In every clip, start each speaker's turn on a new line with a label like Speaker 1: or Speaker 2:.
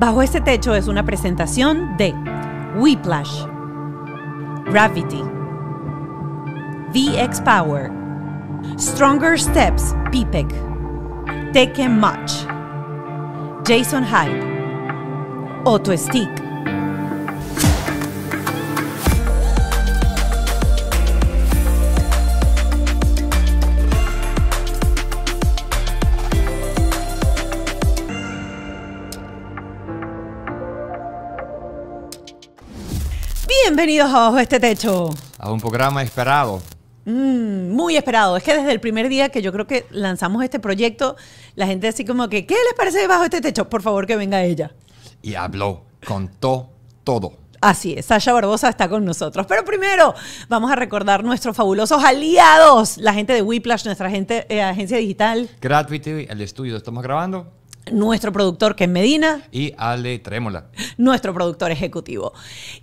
Speaker 1: Bajo este techo es una presentación de Whiplash, Gravity, VX Power, Stronger Steps, PIPEC, Tekken em Much, Jason Hyde, Auto Stick. Bienvenidos a Bajo este
Speaker 2: Techo. A un programa esperado.
Speaker 1: Mm, muy esperado. Es que desde el primer día que yo creo que lanzamos este proyecto, la gente así como que, ¿qué les parece Bajo este Techo? Por favor, que venga ella.
Speaker 2: Y habló, contó todo.
Speaker 1: Así es, Sasha Barbosa está con nosotros. Pero primero vamos a recordar nuestros fabulosos aliados, la gente de Whiplash, nuestra gente, eh, agencia digital.
Speaker 2: Gratuito, el estudio, estamos grabando nuestro productor que es Medina. Y Ale Trémola.
Speaker 1: Nuestro productor ejecutivo.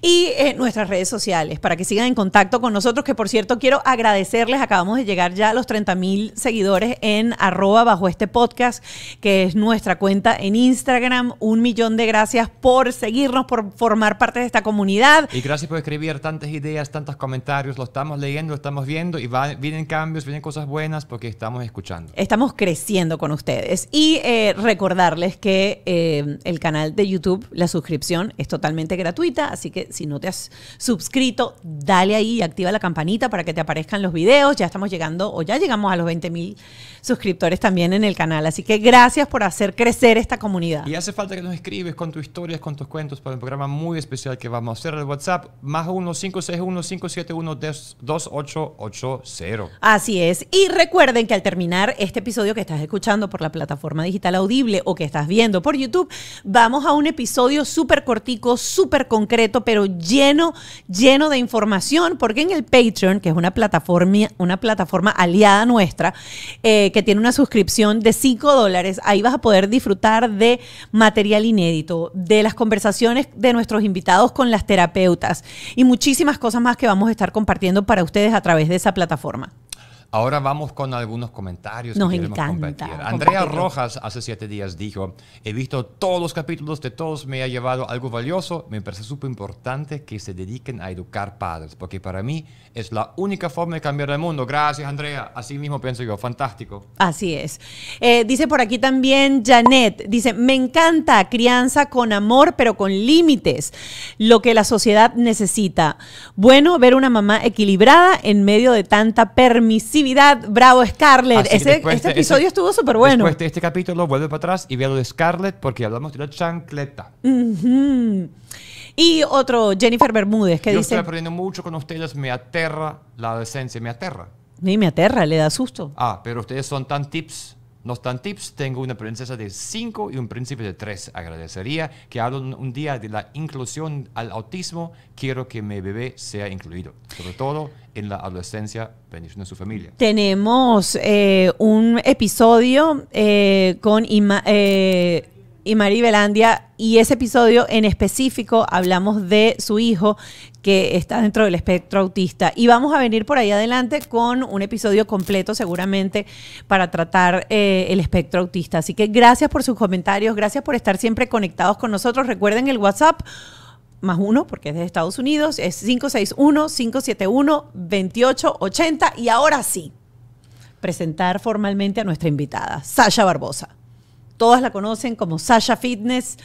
Speaker 1: Y eh, nuestras redes sociales para que sigan en contacto con nosotros, que por cierto quiero agradecerles, acabamos de llegar ya a los 30 mil seguidores en arroba bajo este podcast, que es nuestra cuenta en Instagram. Un millón de gracias por seguirnos, por formar parte de esta comunidad.
Speaker 2: Y gracias por escribir tantas ideas, tantos comentarios, lo estamos leyendo, lo estamos viendo y vienen cambios, vienen cosas buenas porque estamos escuchando.
Speaker 1: Estamos creciendo con ustedes. Y eh, recordar darles que eh, el canal de YouTube, la suscripción es totalmente gratuita, así que si no te has suscrito, dale ahí y activa la campanita para que te aparezcan los videos. Ya estamos llegando o ya llegamos a los 20 mil suscriptores también en el canal, así que gracias por hacer crecer esta comunidad.
Speaker 2: Y hace falta que nos escribes con tus historias, con tus cuentos para el programa muy especial que vamos a hacer el WhatsApp, más 1-561-571-2880.
Speaker 1: Así es, y recuerden que al terminar este episodio que estás escuchando por la plataforma digital audible, o que estás viendo por YouTube, vamos a un episodio súper cortico, súper concreto, pero lleno, lleno de información, porque en el Patreon, que es una plataforma, una plataforma aliada nuestra, eh, que tiene una suscripción de 5 dólares, ahí vas a poder disfrutar de material inédito, de las conversaciones de nuestros invitados con las terapeutas y muchísimas cosas más que vamos a estar compartiendo para ustedes a través de esa plataforma.
Speaker 2: Ahora vamos con algunos comentarios. Nos que encanta. Compartir. Andrea Rojas hace siete días dijo, he visto todos los capítulos de todos, me ha llevado algo valioso, me parece súper importante que se dediquen a educar padres, porque para mí es la única forma de cambiar el mundo. Gracias, Andrea. Así mismo pienso yo, fantástico.
Speaker 1: Así es. Eh, dice por aquí también Janet, dice, me encanta crianza con amor, pero con límites, lo que la sociedad necesita. Bueno, ver una mamá equilibrada en medio de tanta permisión bravo Scarlett. este episodio
Speaker 2: estuvo súper bueno. Después de este capítulo, vuelve para atrás y vea lo de Scarlett porque hablamos de la chancleta.
Speaker 1: Y otro, Jennifer Bermúdez, que dice... Yo estoy
Speaker 2: aprendiendo mucho con ustedes, me aterra la adolescencia, me aterra.
Speaker 1: Ni me aterra, le da susto.
Speaker 2: Ah, pero ustedes son tan tips nos dan tips, tengo una princesa de 5 y un príncipe de 3. Agradecería que hablen un día de la inclusión al autismo. Quiero que mi bebé sea incluido, sobre todo en la adolescencia, bendición a su familia.
Speaker 1: Tenemos eh, un episodio eh, con Ima, eh, Imari Belandia y ese episodio en específico hablamos de su hijo que está dentro del espectro autista. Y vamos a venir por ahí adelante con un episodio completo seguramente para tratar eh, el espectro autista. Así que gracias por sus comentarios, gracias por estar siempre conectados con nosotros. Recuerden el WhatsApp más uno, porque es de Estados Unidos, es 561-571-2880. Y ahora sí, presentar formalmente a nuestra invitada, Sasha Barbosa todas la conocen como Sasha Fitness.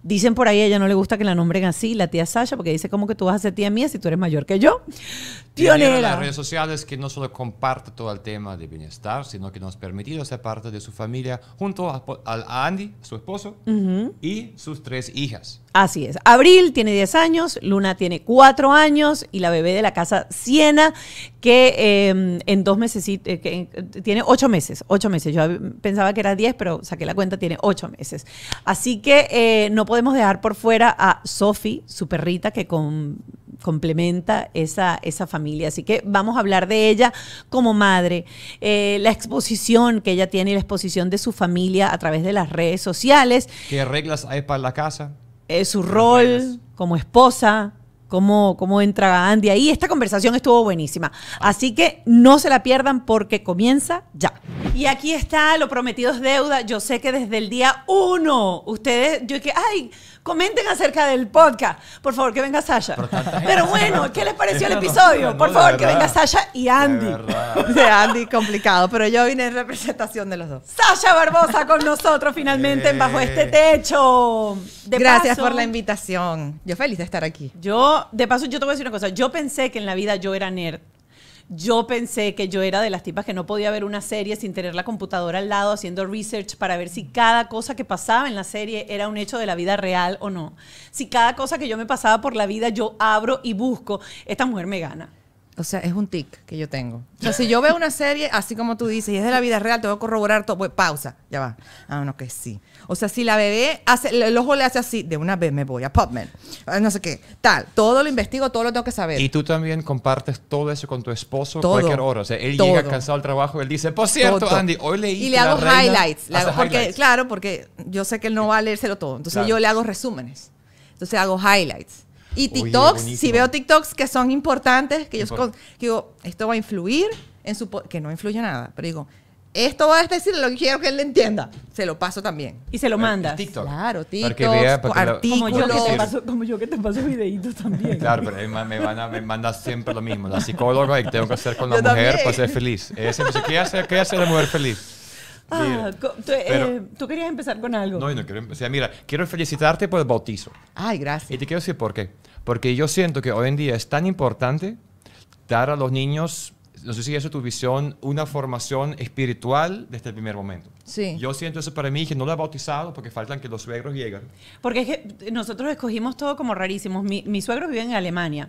Speaker 1: Dicen por ahí, a ella no le gusta que la nombren así, la tía Sasha, porque dice como que tú vas a ser tía mía si tú eres mayor que yo.
Speaker 2: Tiene En las redes sociales que no solo comparte todo el tema de bienestar, sino que nos ha permitido ser parte de su familia junto a, Andy, su esposo, y sus tres hijas. Así es.
Speaker 1: Abril tiene 10 años, Luna tiene 4 años y la bebé de la casa Siena, que em, en dos eh, eh, meses, tiene 8 meses, 8 meses. Yo pensaba que era 10, pero saqué la cuenta, tiene 8 meses. Así que eh, no podemos dejar por fuera a Sophie, su perrita, que complementa esa, esa familia. Así que vamos a hablar de ella como madre, la exposición que ella tiene y la exposición de su familia a través de las redes sociales.
Speaker 2: ¿Qué reglas hay para la casa?
Speaker 1: Eh, su rol como esposa, cómo, como entra Andy ahí. Esta conversación estuvo buenísima. Así que no se la pierdan porque comienza ya. Y aquí está, lo prometido es deuda. Yo sé que desde el día uno, ustedes, yo que, ay, comenten acerca del podcast. Por favor, que venga Sasha. Pero bueno, ¿qué les pareció el episodio? Por favor, que venga Sasha y Andy. De Andy, complicado, pero yo vine en representación de los dos. Sasha Barbosa con nosotros finalmente Bajo este Techo. Gracias por la invitación. Yo feliz de estar aquí. Yo, de paso, yo te voy a decir una cosa. Yo pensé que en la vida yo era nerd. Yo pensé que yo era de las tipas que no podía ver una serie sin tener la computadora al lado haciendo research para ver si cada cosa que pasaba en la serie era un hecho de la vida real o no. Si cada cosa que yo me pasaba por la vida yo abro y busco, esta mujer me gana.
Speaker 3: O sea, es un tic que yo tengo. O sea,
Speaker 1: si yo veo una serie, así como tú dices, y es de la vida real, te voy a
Speaker 3: corroborar todo. pausa, ya va. Ah, no, que sí. O sea, si la bebé hace, el ojo le hace así, de una vez me voy a PubMed, ah, no sé qué, tal. Todo lo investigo, todo lo tengo que saber.
Speaker 2: Y tú también compartes todo eso con tu esposo todo, cualquier hora. O sea, él llega cansado del trabajo, él dice, por cierto, Andy, hoy leí. Y le hago highlights. porque,
Speaker 3: Claro, porque yo sé que él no va a leérselo todo. Entonces yo le hago resúmenes. Entonces hago highlights. Y TikToks, si veo TikToks que son importantes, que yo digo, esto va a influir en su... Que no influye nada, pero digo, esto va a decir lo que quiero que él le entienda. Se lo paso también. Y se lo mandas. TikTok. Claro, TikTok. Como
Speaker 2: yo, que paso,
Speaker 1: como yo que te paso videitos también.
Speaker 2: Claro, pero me, van me manda siempre lo mismo. La psicóloga y tengo que hacer con la mujer para ser feliz. ¿qué hace, ¿qué hace la mujer feliz? Ah, eh,
Speaker 1: tú, querías empezar con algo. No, no
Speaker 2: quiero empezar. mira, quiero felicitarte por el bautizo. Ay, gracias. Y te quiero decir por qué. Porque yo siento que hoy en día es tan importante dar a los niños, no sé si esa es tu visión, una formación espiritual desde el primer momento. Sí. Yo siento eso para mí, que no lo he bautizado porque faltan que los suegros lleguen.
Speaker 1: Porque es que nosotros escogimos todo como rarísimos. Mi, mis suegros viven en Alemania.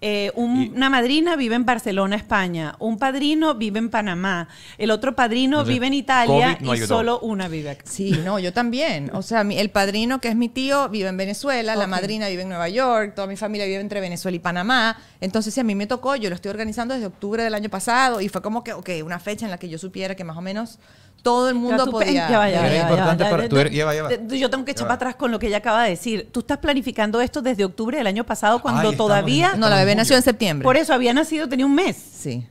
Speaker 1: Eh, una madrina vive en Barcelona, España. Un padrino vive en Panamá. El otro padrino vive en Italia y solo una vive acá. Sí, no, yo también. O sea, el padrino, que es mi tío, vive
Speaker 3: en Venezuela. La madrina vive en Nueva York. Toda mi familia vive entre Venezuela y Panamá. Entonces, si a mí me tocó, yo lo estoy organizando desde octubre del año pasado y fue como que, ok, una fecha en la que yo supiera que más o menos todo el mundo podía.
Speaker 1: Yo tengo que echar para atrás con lo que ella acaba de decir. Tú estás planificando esto desde octubre del año pasado, cuando todavía. no, la bebé nació en septiembre. Por eso había nacido, tenía un mes. Sí.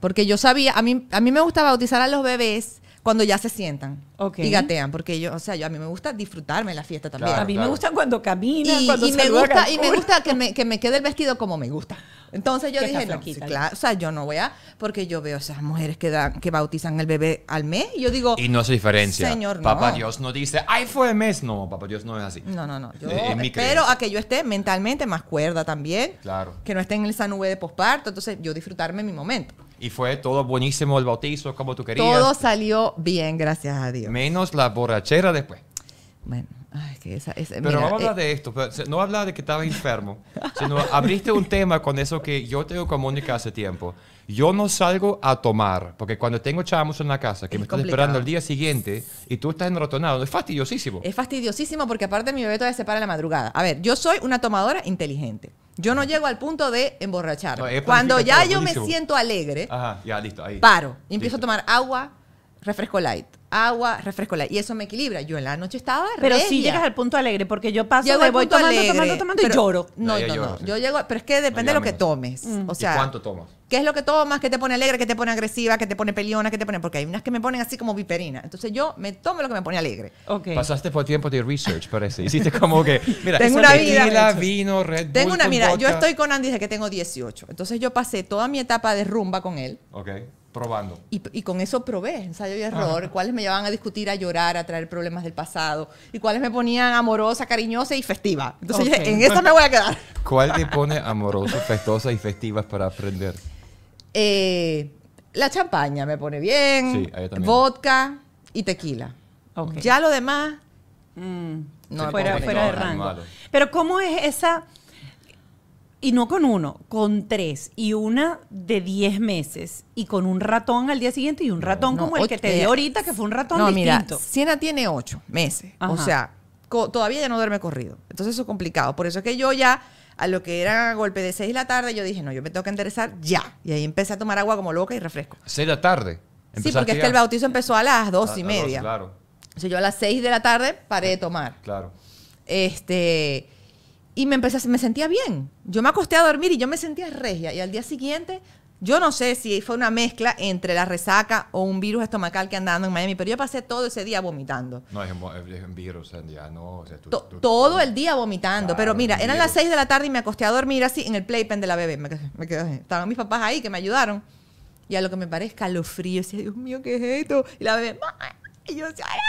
Speaker 1: Porque yo sabía, a mí, a mí me gusta bautizar a los bebés
Speaker 3: cuando ya se sientan y gatean, porque yo, o sea, yo a mí me gusta disfrutarme la fiesta también. a mí me gusta
Speaker 1: cuando caminan, y, me gusta Y me
Speaker 3: gusta que me, que me quede el vestido como me gusta. Entonces yo dije, no, o sea, yo no voy a, porque yo veo esas mujeres que dan, que bautizan el bebé al mes, y yo digo, y no hace diferencia. Señor, Papá Dios
Speaker 2: no dice, ay, fue el mes, no, Papá Dios no es así. No, no, no. Eh, Pero a
Speaker 3: que yo esté mentalmente más cuerda también, claro, que no esté en esa nube de posparto, entonces yo disfrutarme mi momento.
Speaker 2: Y fue todo buenísimo el bautizo, como tú querías. Todo
Speaker 3: salió bien, gracias a Dios.
Speaker 2: Menos la borrachera después. Bueno, ay, que esa, Pero no habla eh, de esto, no habla de que estabas enfermo, sino abriste un tema con eso que yo tengo común hace tiempo. Yo no salgo a tomar, porque cuando tengo chamos en la casa que me están esperando el día siguiente y tú estás enrotonado, es fastidiosísimo.
Speaker 3: Es fastidiosísimo porque aparte mi bebé todavía se para en la madrugada. A ver, yo soy una tomadora inteligente. Yo no llego al punto de emborracharme. Cuando ya yo me siento alegre, paro y empiezo a tomar agua, refresco light agua, refresco Y eso me equilibra. Yo en la noche estaba Pero si llegas al punto alegre, porque yo paso Llego tomando, alegre, tomando, tomando, y lloro.
Speaker 1: No, No, no,
Speaker 3: Yo llego, pero es que depende de lo que tomes. Mm. O sea, cuánto tomas? ¿Qué es lo que tomas? ¿Qué te pone alegre? ¿Qué te pone agresiva? ¿Qué te pone peliona ¿Qué te pone? Porque hay unas que me ponen así como viperina. Entonces yo me tomo lo que me pone alegre.
Speaker 2: Pasaste por tiempo de research, parece. Hiciste como que, mira, Tengo una vida, vino, Red Tengo una, mira, yo estoy
Speaker 3: con Andy desde que tengo 18. Entonces yo pasé toda mi etapa de rumba con él.
Speaker 2: Ok probando.
Speaker 3: Y, con eso probé, ensayo y error, cuáles me llevaban a discutir, a llorar, a traer problemas del pasado, y cuáles me ponían amorosa, cariñosa y festiva. Entonces en eso me voy a quedar.
Speaker 2: ¿Cuál te pone amorosa, festosa y festiva para aprender?
Speaker 3: Eh, la champaña me pone bien,
Speaker 1: vodka y tequila. Ya lo demás... Mm, no, fuera, fuera de rango. Pero ¿cómo es esa y no con uno, con tres y una de diez meses y con un ratón al día siguiente y un ratón como el que te eh, di ahorita, que fue un ratón no, distinto. Mira,
Speaker 3: Siena tiene ocho meses, o sea,
Speaker 1: todavía ya no duerme
Speaker 3: corrido. Entonces eso es complicado. Por eso es que yo ya, a lo que era golpe de seis de la tarde, yo dije, no, yo me tengo que enderezar ya. Y ahí empecé a tomar agua como loca y refresco.
Speaker 2: ¿Seis de la tarde? Sí, porque es que el bautizo
Speaker 3: empezó a las dos y media. claro. O yo a las seis de la tarde paré de tomar. Claro. Este y me empecé, me sentía bien. Yo me acosté a dormir y yo me sentía regia. Y al día siguiente, yo no sé si fue una mezcla entre la resaca o un virus estomacal que andando en Miami, pero yo pasé todo ese día vomitando.
Speaker 2: No, es un, virus, ya no. O sea,
Speaker 3: todo el día vomitando. pero mira, eran las 6 de la tarde y me acosté a dormir así en el playpen de la bebé. Me, estaban mis papás ahí que me ayudaron. Y a lo que me parezca, lo frío. Decía, Dios mío, ¿qué es esto? Y la bebé, y yo decía, ¡ay,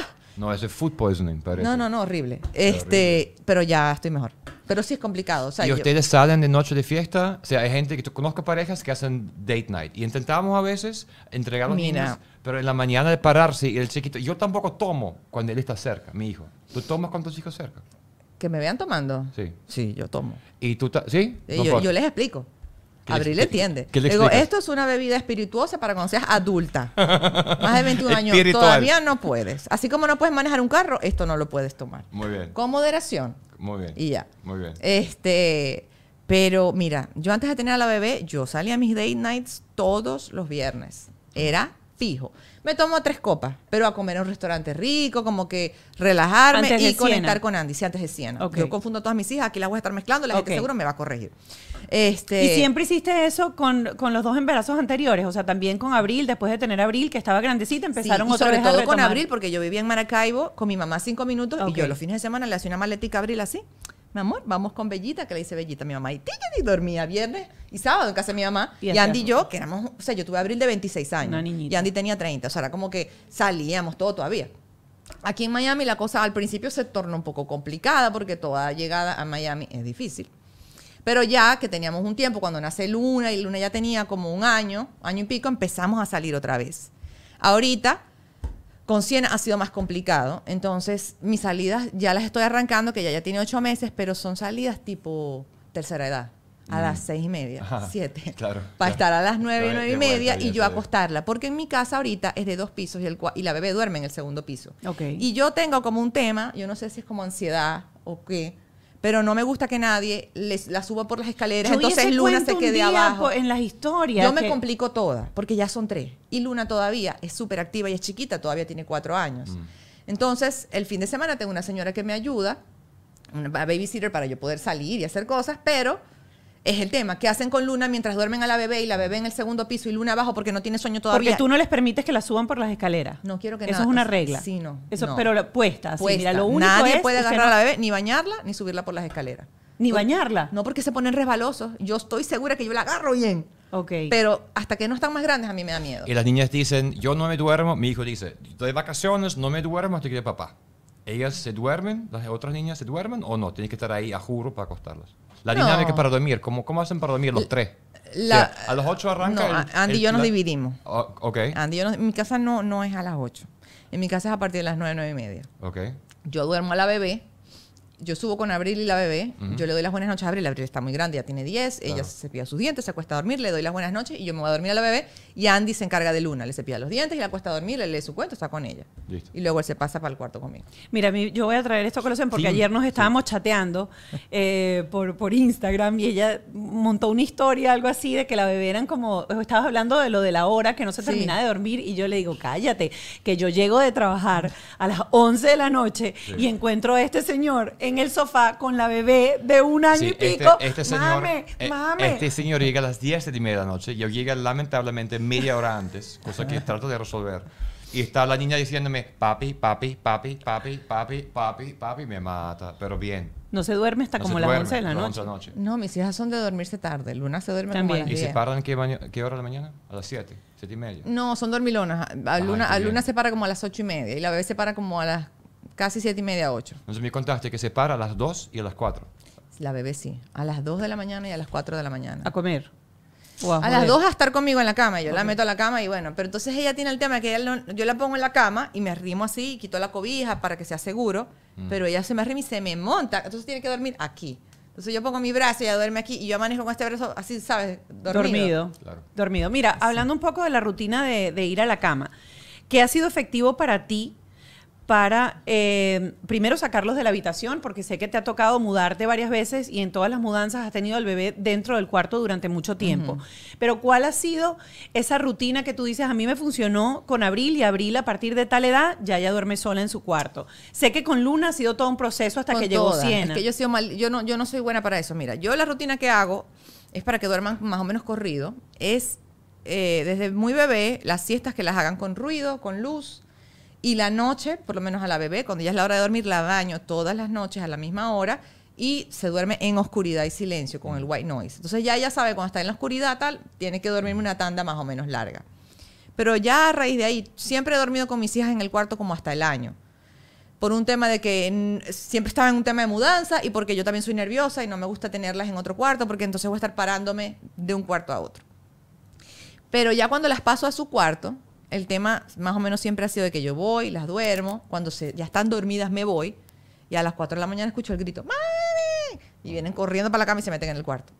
Speaker 2: ay no, eso es food poisoning, parece. No, no, no, horrible. Este,
Speaker 3: pero ya estoy mejor. Pero sí es complicado. y ustedes
Speaker 2: salen de noche de fiesta. O sea, hay gente que conozco parejas que hacen date night. Y intentamos a veces entregar niños, pero en la mañana de pararse y el chiquito. Yo tampoco tomo cuando él está cerca, mi hijo. ¿Tú tomas con tus hijos cerca?
Speaker 3: Que me vean tomando.
Speaker 2: Sí. Sí, yo tomo. ¿Y tú? ¿Sí? Eh, yo, yo les explico. Abril le entiende. Digo, esto
Speaker 3: es una bebida espirituosa para cuando seas adulta.
Speaker 2: Más de 21 años. Todavía no puedes.
Speaker 3: Así como no puedes manejar un carro, esto no lo puedes tomar. Muy bien. Con moderación. Muy bien. Y ya. Muy bien. Este, pero mira, yo antes de tener a la bebé, yo salía a mis date nights todos los viernes. Era hijo. Me tomo tres copas, pero a comer en un restaurante rico, como que relajarme y conectar con Andy,
Speaker 1: si antes de Siena. Yo confundo todas mis hijas, aquí las voy a estar mezclando, la gente seguro me va a corregir. Este, y siempre hiciste eso con, los dos embarazos anteriores, o sea, también con Abril, después de tener Abril, que estaba grandecita, empezaron sí, y sobre todo con Abril, porque yo vivía en Maracaibo con mi mamá cinco
Speaker 3: minutos y yo los fines de semana le hacía una maletica a Abril así mi amor, vamos con Bellita, que le dice Bellita a mi mamá. Y y dormía viernes y sábado en casa de mi mamá. Y, Andy y yo, que éramos, o sea, yo tuve abril de 26 años. Y Andy tenía 30. O sea, era como que salíamos todo todavía. Aquí en Miami la cosa al principio se tornó un poco complicada porque toda llegada a Miami es difícil. Pero ya que teníamos un tiempo, cuando nace Luna y Luna ya tenía como un año, año y pico, empezamos a salir otra vez. Ahorita con Siena ha sido más complicado. Entonces, mis salidas ya las estoy arrancando, que ya, ya tiene ocho meses, pero son salidas tipo tercera edad a las mm. seis y media, siete, claro, para estar a las nueve, nueve y media y yo acostarla, porque en mi casa ahorita es de dos pisos y, el, y la bebé duerme en el segundo piso. Okay. Y yo tengo como un tema, yo no sé si es como ansiedad o qué, pero no me gusta que nadie les, la suba por las escaleras. entonces Luna se quede abajo. En las historias. Yo me complico toda, porque ya son tres. Y Luna todavía es súper activa y es chiquita, todavía tiene cuatro años. Mm. Entonces, el fin de semana tengo una señora que me ayuda, una babysitter para yo poder salir y hacer cosas, pero es el tema. ¿Qué hacen con Luna mientras duermen a la bebé y la bebé en el segundo piso y Luna abajo porque no tiene sueño todavía? Porque tú
Speaker 1: no les permites que la suban por las escaleras. No quiero que Eso es una regla. Sí, no. Eso, Pero puesta. puesta. mira, lo único Nadie puede agarrar a la bebé,
Speaker 3: ni bañarla, ni subirla por las escaleras. Ni bañarla. No, porque se ponen resbalosos. Yo estoy segura que yo la agarro bien. Ok Pero hasta que no están más grandes a mí me da miedo.
Speaker 2: Y las niñas dicen, yo no me duermo. Mi hijo dice, de vacaciones, no me duermo hasta que papá. ¿Ellas se duermen? ¿Las otras niñas se duermen o no? Tienes que estar ahí a juro para acostarlas. La dinámica es para dormir, ¿cómo, cómo hacen para dormir los tres? a las ocho arranca. Andy y yo nos dividimos. ok.
Speaker 3: Andy yo, mi casa no, no es a las ocho. En mi casa es a partir de las nueve, nueve y media. Ok. Yo duermo a la bebé yo subo con Abril y la bebé, yo le doy las buenas noches a Abril, Abril está muy grande, ya tiene 10, ella se cepilla sus dientes, se acuesta a dormir, le doy las buenas noches y yo me voy a dormir a la bebé y Andy se encarga de Luna, le cepilla los dientes y la acuesta a dormir, le lee su cuento, está con ella. Y luego él se pasa para el cuarto conmigo.
Speaker 1: Mira, yo voy a traer esto a colación porque ayer nos estábamos chateando eh, por, por Instagram y ella montó una historia, algo así, de que la bebé eran como, estabas hablando de lo de la hora, que no se termina de dormir y yo le digo, cállate, que yo llego de trabajar a las 11 de la noche y encuentro a este señor en el sofá con la bebé de un año y este- pico. Este, señor, eh, Este
Speaker 2: señor llega a las 10 y media de la noche. Yo llega lamentablemente media hora antes, cosa que trato de resolver. Y está la niña diciéndome, papi, papi, papi, papi, papi, papi, papi, me mata. Pero bien.
Speaker 3: No se duerme hasta como las 11 de la noche. No, mis hijas son de dormirse tarde. Luna se duerme También. como ¿Y se
Speaker 2: paran qué, hora de la mañana? A las 7, 7 y media. No,
Speaker 3: son dormilonas. Ah, Luna, a Luna se para como a las 8 y media y la bebé se para como a las casi siete y media, ocho.
Speaker 2: Entonces me contaste que se para a las 2 y a las 4.
Speaker 3: La bebé sí, a las 2 de la mañana y a las 4 de la mañana. A comer. a, las dos a estar conmigo en la cama, yo la meto a la cama y bueno, pero entonces ella tiene el tema que yo la pongo en la cama y me arrimo así, quito la cobija para que sea seguro, mm. pero ella se me arrima y se me monta, entonces tiene que dormir aquí. Entonces yo pongo mi brazo, y ella duerme aquí y yo manejo con este brazo así, ¿sabes?
Speaker 1: Dormido. Dormido. Mira, hablando un poco de la rutina de ir a la cama, ¿qué ha sido efectivo para ti para eh, primero sacarlos de la habitación, porque sé que te ha tocado mudarte varias veces y en todas las mudanzas has tenido al bebé dentro del cuarto durante mucho tiempo. Pero ¿cuál ha sido esa rutina que tú dices, a mí me funcionó con Abril y Abril a partir de tal edad ya ya duerme sola en su cuarto? Sé que con Luna ha sido todo un proceso hasta que
Speaker 3: llegó 100 Es que yo, yo, no, soy buena para eso. Mira, yo la rutina que hago es para que duerman más o menos corrido, es eh, desde muy bebé las siestas que las hagan con ruido, con luz, y la noche, por lo menos a la bebé, cuando ya es la hora de dormir, la baño todas las noches a la misma hora y se duerme en oscuridad y silencio con el white noise. Entonces ya ella sabe cuando está en la oscuridad tal, tiene que dormirme una tanda más o menos larga. Pero ya a raíz de ahí, siempre he dormido con mis hijas en el cuarto como hasta el año. Por un tema de que siempre estaba en un tema de mudanza y porque yo también soy nerviosa y no me gusta tenerlas en otro cuarto porque entonces voy a estar parándome de un cuarto a otro. Pero ya cuando las paso a su cuarto, el tema más o menos siempre ha sido de que yo voy, las duermo, cuando se, ya están dormidas me voy y a las 4 de la mañana escucho el grito, ¡Mami! Y vienen corriendo para la cama y se meten en el cuarto.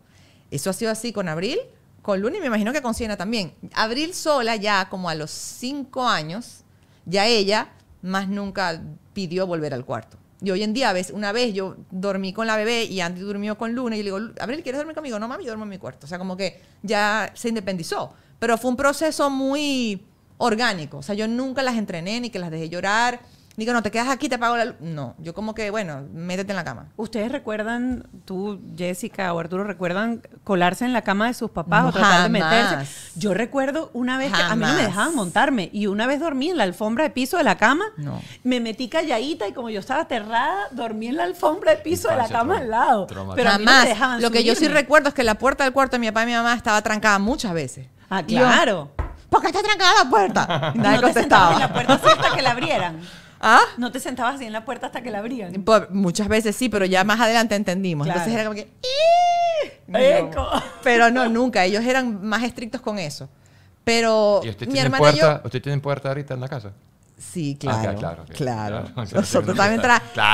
Speaker 3: Eso ha sido así con Abril, con Luna y me imagino que con Siena también. Abril sola ya como a los 5 años, ya ella más nunca pidió volver al cuarto. Y hoy en día, ves una vez yo dormí con la bebé y antes durmió con Luna y le digo, Abril, ¿quieres dormir conmigo? No, mami, duermo en mi cuarto. O sea, como que ya se independizó. Pero fue un proceso muy orgánico. O sea, yo nunca las entrené, ni que las dejé llorar, ni que no te quedas aquí, te apago la luz. No, yo como que, bueno, métete en
Speaker 1: la cama. ¿Ustedes recuerdan, tú, Jessica o Arturo, recuerdan colarse en la cama de sus papás o tratar de meterse? Yo recuerdo una vez que a mí no me dejaban montarme y una vez dormí en la alfombra de piso de la cama. No. Me metí calladita y como yo estaba aterrada, dormí en la alfombra de piso de la cama al lado. Pero A mí no me dejaban Lo que yo sí recuerdo es que la puerta del cuarto de mi papá y mi mamá
Speaker 3: estaba trancada muchas veces. Ah, claro. ¿por qué está trancada la puerta? Y nadie no contestaba. Te sentabas en la puerta hasta que la abrieran.
Speaker 1: ¿Ah? No te sentabas así en la puerta hasta que la abrían.
Speaker 3: muchas veces sí, pero ya más adelante entendimos. Entonces era como
Speaker 1: que. ¡Eco!
Speaker 3: Pero no, nunca. Ellos eran más estrictos con eso. Pero. ¿Y mi puerta,
Speaker 2: yo, ¿Usted puerta ahorita en la casa? Sí, ah, claro. claro, claro. Nosotros también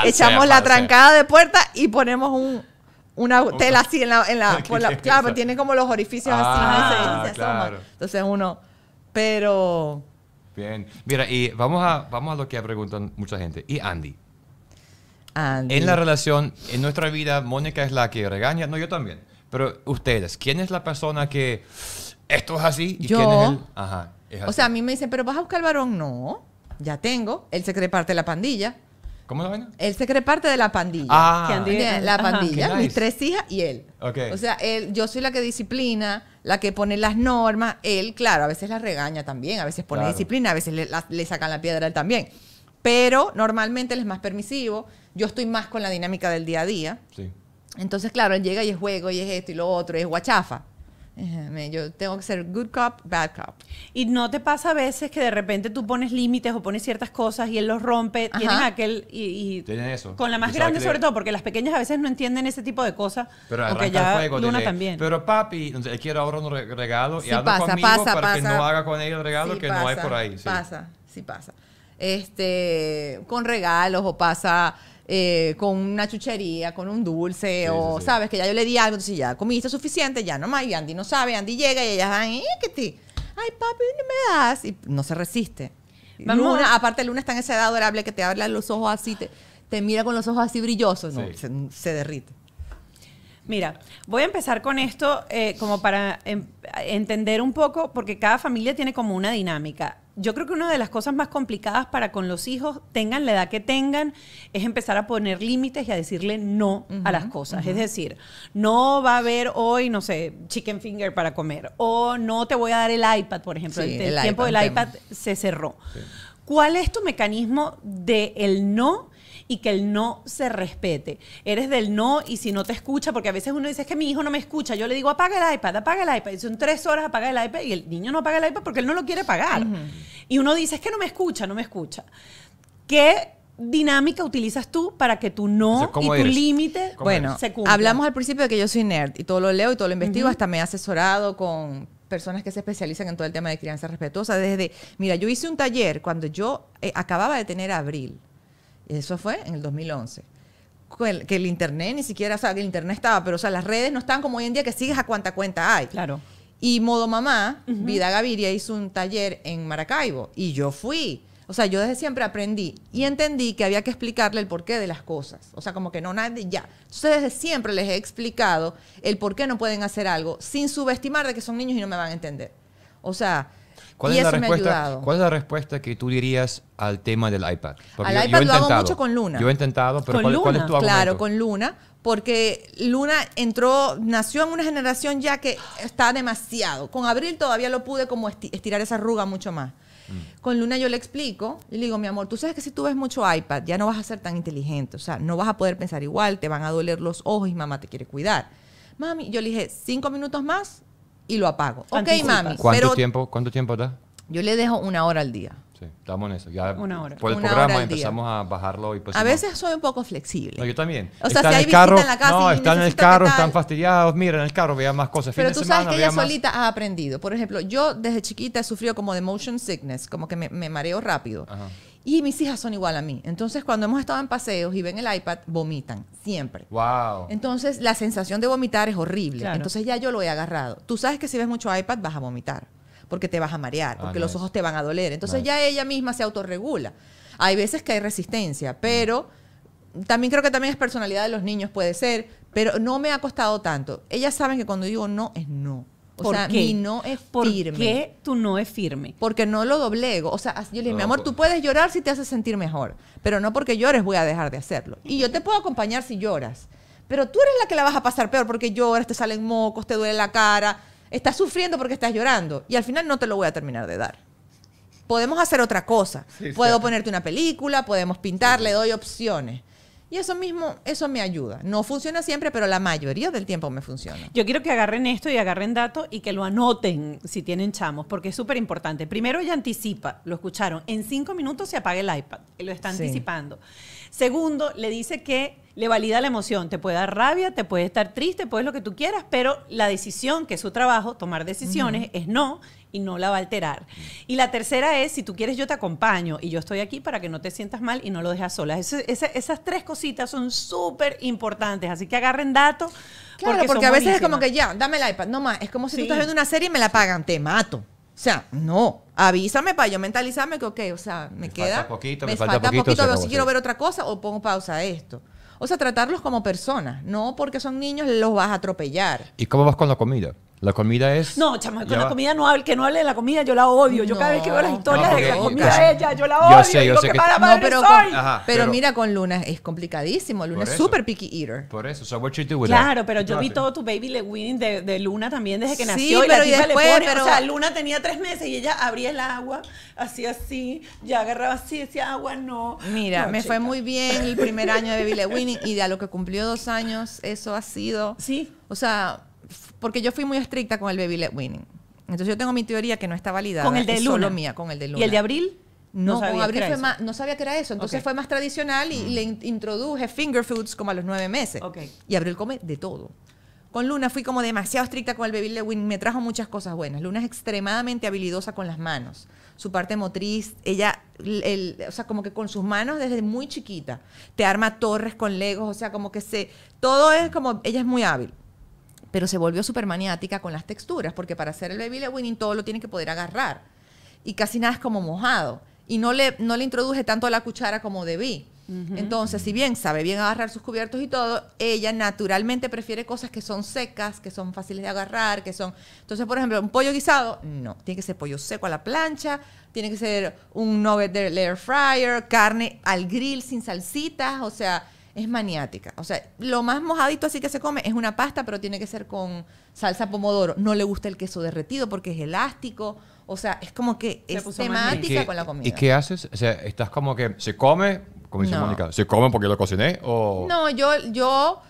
Speaker 2: echamos la trancada
Speaker 3: de puerta y ponemos un, una tela así en la. claro, pero tiene como los orificios así. Ah, claro. Entonces uno pero...
Speaker 2: Bien. Mira, y vamos a, vamos a lo que preguntan mucha gente. ¿Y Andy? Andy. En la relación, en nuestra vida, Mónica es la que regaña. No, yo también. Pero ustedes, ¿quién es la persona que esto es así? ¿Y yo? quién es él? Ajá, O sea, a
Speaker 3: mí me dicen, pero vas a buscar el varón. No, ya tengo. Él se cree parte de la pandilla. ¿Cómo la Él se cree parte de la pandilla. Ah, la pandilla, mis tres hijas y él. O sea, él, yo soy la que disciplina, la que pone las normas. Él, claro, a veces la regaña también, a veces pone disciplina, a veces le, sacan la piedra él también. Pero normalmente él es más permisivo. Yo estoy más con la dinámica del día a día. Sí. Entonces, claro, él llega y es juego, y es esto y lo otro, y es guachafa.
Speaker 1: Yo tengo que ser good cop, bad cop. ¿Y no te pasa a veces que de repente tú pones límites o pones ciertas cosas y él los rompe? tienen aquel y... y
Speaker 2: Tienen eso. Con la más grande sobre todo,
Speaker 1: porque las pequeñas a veces no entienden ese tipo de cosas. Pero a ya el también.
Speaker 2: Pero papi, él quiere ahorrar un regalo y habla conmigo pasa, para que no haga con ella el regalo que no hay por ahí. Sí. Pasa, sí
Speaker 3: pasa. Este, con regalos o pasa... Eh, con una chuchería, con un dulce, o sabes que ya yo le di algo, entonces ya comiste suficiente, ya nomás, y Andy no sabe, Andy llega y ellas van, eh, ay papi, no me das, y no se resiste. aparte Luna está en esa edad adorable que te habla los ojos así, te, mira con los ojos así brillosos, se derrite.
Speaker 1: Mira, voy a empezar con esto eh, como para em, entender un poco, porque cada familia tiene como una dinámica. Yo creo que una de las cosas más complicadas para con los hijos, tengan la edad que tengan, es empezar a poner límites y a decirle no a las cosas. Es decir, no va a haber hoy, no sé, chicken finger para comer, o no te voy a dar el iPad, por ejemplo. el, tiempo del iPad se cerró. ¿Cuál es tu mecanismo de el no y que el no se respete. Eres del no y si no te escucha, porque a veces uno dice es que mi hijo no me escucha, yo le digo apaga el iPad, apaga el iPad, y son tres horas apaga el iPad y el niño no apaga el iPad porque él no lo quiere pagar. Y uno dice es que no me escucha, no me escucha. ¿Qué dinámica utilizas tú para que tu no y tu límite bueno, se
Speaker 3: cumpla? Hablamos al principio de que yo soy nerd y todo lo leo y todo lo investigo, hasta me he asesorado con personas que se especializan en todo el tema de crianza respetuosa. Desde, mira, yo hice un taller cuando yo eh, acababa de tener abril. Eso fue en el 2011 que el internet ni siquiera, que el internet estaba, pero o sea, las redes no están como hoy en día que sigues a cuánta cuenta hay. Claro. Y Modo Mamá, Vida Gaviria hizo un taller en Maracaibo y yo fui. O sea, yo desde siempre aprendí y entendí que había que explicarle el porqué de las cosas. O sea, como que no nadie ya. Entonces, desde siempre les he explicado el por qué no pueden hacer algo sin subestimar de que son niños y no me van a entender. O sea, ¿Cuál, es la respuesta,
Speaker 2: ¿Cuál la respuesta que tú dirías al tema del iPad? al iPad lo hago mucho con Luna. Yo he intentado, pero ¿cuál, es tu argumento? Claro,
Speaker 3: con Luna, porque Luna entró, nació en una generación ya que está demasiado. Con Abril todavía lo pude como estirar esa arruga mucho más. Mm. Con Luna yo le explico, y le digo, mi amor, tú sabes que si tú ves mucho iPad, ya no vas a ser tan inteligente, o sea, no vas a poder pensar igual, te van a doler los ojos y mamá te quiere cuidar. Mami, yo le dije, cinco minutos más y lo apago. Ok, mami. ¿Cuánto
Speaker 2: tiempo, cuánto tiempo da?
Speaker 3: Yo le dejo una hora al día.
Speaker 2: Sí, estamos en eso. Ya una hora. Por el programa empezamos a bajarlo y pues. A veces soy un poco flexible. yo también. O sea, si hay en carro, en la casa no, están en el carro, están fastidiados. Mira, en el carro vean más cosas. Pero tú sabes que ella solita
Speaker 3: ha aprendido. Por ejemplo, yo desde chiquita he sufrido como de motion sickness, como que me, me mareo
Speaker 2: rápido. Ajá.
Speaker 3: Y mis hijas son igual a mí. Entonces, cuando hemos estado en paseos y ven el iPad, vomitan, siempre. Wow. Entonces, la sensación de vomitar es horrible. Entonces, ya yo lo he agarrado. Tú sabes que si ves mucho iPad, vas a vomitar, porque te vas a marear, porque ah, los ojos te van a doler. Entonces, ya ella misma se autorregula. Hay veces que hay resistencia, pero también creo que también es personalidad de los niños, puede ser, pero no me ha costado tanto. Ellas saben que cuando digo no, es no.
Speaker 1: O ¿Por qué? mi no
Speaker 3: es firme. qué
Speaker 1: no es firme?
Speaker 3: Porque no lo doblego. O sea, yo le dije, mi amor, tú puedes llorar si te hace sentir mejor, pero no porque llores voy a dejar de hacerlo. Y yo te puedo acompañar si lloras, pero tú eres la que la vas a pasar peor porque lloras, te salen mocos, te duele la cara, estás sufriendo porque estás llorando y al final no te lo voy a terminar de dar. Podemos hacer otra cosa. Puedo ponerte una película, podemos pintar, le doy opciones y eso mismo, eso me ayuda. No funciona siempre, pero la mayoría del tiempo me funciona.
Speaker 1: Yo quiero que agarren esto y agarren datos y que lo anoten si tienen chamos, porque es súper importante. Primero, ella anticipa, lo escucharon, en cinco minutos se apaga el iPad, lo está anticipando. Segundo, le dice que le valida la emoción. Te puede dar rabia, te puede estar triste, puedes lo que tú quieras, pero la decisión, que es su trabajo, tomar decisiones, es no y no la va a alterar. Y la tercera es, si tú quieres, yo te acompaño y yo estoy aquí para que no te sientas mal y no lo dejas sola. esas tres cositas son súper importantes, así que agarren datos. porque, a veces es como que ya, dame el iPad, no más, es como si tú estás
Speaker 3: viendo una serie y me la pagan, te mato. O sea, no, avísame para yo mentalizarme que, ok, o sea, me, queda... Falta poquito, me, falta, poquito, poquito, si quiero ver otra cosa o pongo pausa a esto. O sea, tratarlos como personas, no porque son niños los vas a atropellar.
Speaker 2: ¿Y cómo vas con la comida? La comida es. No, chama, con la
Speaker 3: comida no hable, que no hable de la comida, yo la odio. Yo cada vez que veo las historias de de la comida ella, yo
Speaker 1: la odio. Yo sé, yo sé que, para no, pero, pero, mira, con Luna es complicadísimo. Luna es súper picky
Speaker 2: eater. Por eso, so what you do with Claro, pero yo vi todo
Speaker 1: tu baby le winning de, Luna también desde que sí, nació. Pero y la después, o sea, Luna tenía tres meses y ella abría el agua, hacía así, ya agarraba así, decía agua, no. Mira, me fue muy bien el primer año de baby le winning y de
Speaker 3: a lo que cumplió dos años, eso ha sido. Sí. O sea, porque yo fui muy estricta con el baby led Winning Entonces yo tengo mi teoría que no está validada. Con el de Luna. Solo mía, con el de Luna. ¿Y el de Abril? No, no no sabía que era eso. Entonces fue más tradicional y mm. le introduje finger foods como a los nueve meses. Y Abril come de todo. Con Luna fui como demasiado estricta con el baby Winning me trajo muchas cosas buenas. Luna es extremadamente habilidosa con las manos, su parte motriz, ella, o sea, como que con sus manos desde muy chiquita, te arma torres con legos, o sea, como que se, todo es como, ella es muy hábil pero se volvió súper maniática con las texturas, porque para hacer el baby winning todo lo tiene que poder agarrar. Y casi nada es como mojado. Y no le, no le introduje tanto la cuchara como debí. Entonces, si bien sabe bien agarrar sus cubiertos y todo, ella naturalmente prefiere cosas que son secas, que son fáciles de agarrar, que son... Entonces, por ejemplo, un pollo guisado, no, tiene que ser pollo seco a la plancha, tiene que ser un nugget de air fryer, carne al grill sin salsitas, o sea, es maniática. O sea, lo más mojadito así que se come es una pasta, pero tiene que ser con salsa pomodoro. No le gusta el queso derretido porque es elástico. O sea, es como que es temática con la comida. ¿Y
Speaker 2: qué haces? O sea, estás como que se come, como dice Mónica, ¿se come porque lo cociné? O...
Speaker 3: No, yo, yo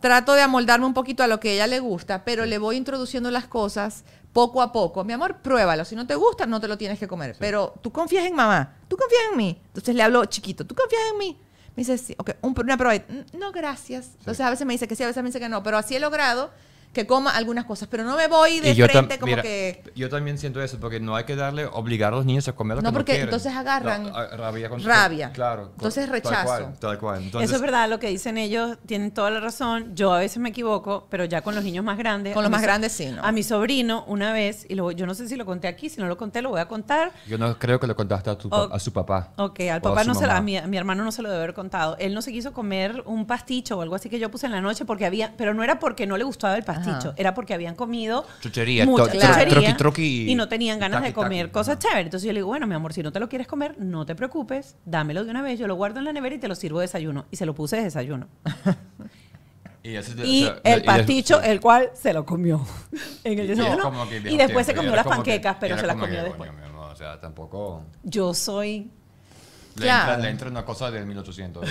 Speaker 3: trato de amoldarme un poquito a lo que ella le gusta, pero le voy introduciendo las cosas poco a poco. Mi amor, pruébalo. Si no te gusta, no te lo tienes que comer. Pero tú confías en mamá, tú confías en mí. Entonces le hablo chiquito, tú confías en mí. Me dice, sí, ok, una prueba. No, gracias. entonces O sea, a veces me dice que sí, a veces me dice que no, pero así he logrado que coma algunas cosas, pero no me voy de
Speaker 2: frente como que... Yo también siento eso, porque no hay que darle, obligar a los niños a comer lo no, que no porque entonces agarran rabia. Con, rabia. Claro. Entonces rechazo. Tal cual, tal cual. eso es
Speaker 1: verdad, lo que dicen ellos, tienen toda la razón. Yo a veces me equivoco, pero ya con los niños más grandes. Con los más grandes, sí, ¿no? A mi sobrino, una vez, y lo, yo no sé si lo conté aquí, si no lo conté, lo voy a contar.
Speaker 2: Yo no creo que lo contaste a, su papá. Ok, al papá no se lo, a mi,
Speaker 1: hermano no se lo debe haber contado. Él no se quiso comer un pasticho o algo así que yo puse en la noche porque había, pero no era porque no le gustaba el pasticho era porque habían comido
Speaker 2: chuchería, y no tenían ganas de comer
Speaker 1: cosas chéveres. Entonces yo le digo, bueno, mi amor, si no te lo quieres comer, no te preocupes, dámelo de una vez, yo lo guardo en la nevera y te lo sirvo de desayuno. Y se lo puse de desayuno.
Speaker 2: Y, el pasticho,
Speaker 1: el cual se lo comió en el desayuno. Y, después se comió las panquecas, pero se las comió después.
Speaker 2: tampoco...
Speaker 1: Yo soy
Speaker 2: le, entra, una cosa del 1800.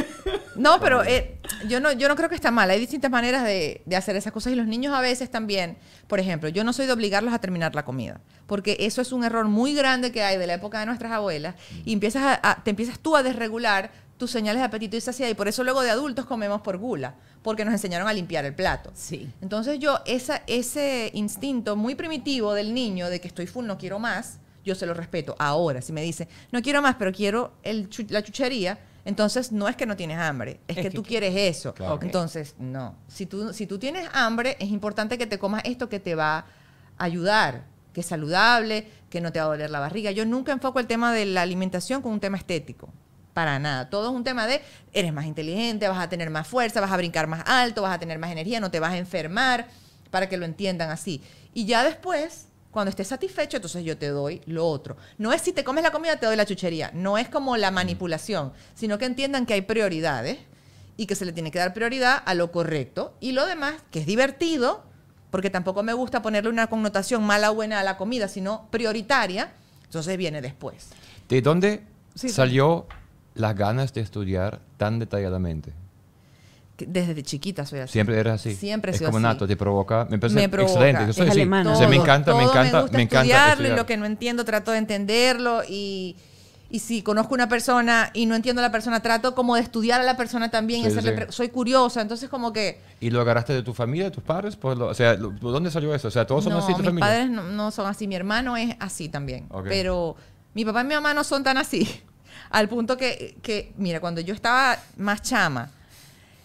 Speaker 2: no, pero eh,
Speaker 3: yo, no, yo no creo que está mal. Hay distintas maneras de, hacer esas cosas y los niños a veces también, por ejemplo, yo no soy de obligarlos a terminar la comida, porque eso es un error muy grande que hay de la época de nuestras abuelas y mm. empiezas a, te empiezas tú a desregular tus señales de apetito y saciedad y por eso luego de adultos comemos por gula, porque nos enseñaron a limpiar el plato. Sí. Entonces yo ese instinto muy primitivo del niño de que estoy full, no quiero más, yo se lo respeto. Ahora, si me dice, no quiero más, pero quiero la chuchería, entonces no es que no tienes hambre, es, que, tú quieres eso. Entonces, no. Si tú, si tú tienes hambre, es importante que te comas esto que te va a ayudar, que es saludable, que no te va a doler la barriga. Yo nunca enfoco el tema de la alimentación con un tema estético. Para nada. Todo es un tema de eres más inteligente, vas a tener más fuerza, vas a brincar más alto, vas a tener más energía, no te vas a enfermar, para que lo entiendan así. Y ya después, cuando estés satisfecho, entonces yo te doy lo otro. No es si te comes la comida, te doy la chuchería. No es como la mm. manipulación, sino que entiendan que hay prioridades y que se le tiene que dar prioridad a lo correcto. Y lo demás, que es divertido, porque tampoco me gusta ponerle una connotación mala o buena a la comida, sino prioritaria, entonces viene después.
Speaker 2: ¿De dónde salió las ganas de estudiar tan detalladamente?
Speaker 3: desde chiquita soy así. Siempre eres
Speaker 2: así. Siempre es como un nato, te provoca. Me, me provoca. Excelente, es así. me encanta, me encanta, me, gusta me encanta. Estudiarlo y lo que
Speaker 3: no entiendo trato de entenderlo y, si conozco una persona y no entiendo a la persona, trato como de estudiar a la persona también. Soy curiosa, entonces como que...
Speaker 2: ¿Y lo agarraste de tu familia, de tus padres? Pues o sea, ¿dónde salió eso? O sea, ¿todos son no, así? mis padres
Speaker 3: no, son así, mi hermano es así también. Pero mi papá y mi mamá no son tan así. Al punto que, que, mira, cuando yo estaba más chama,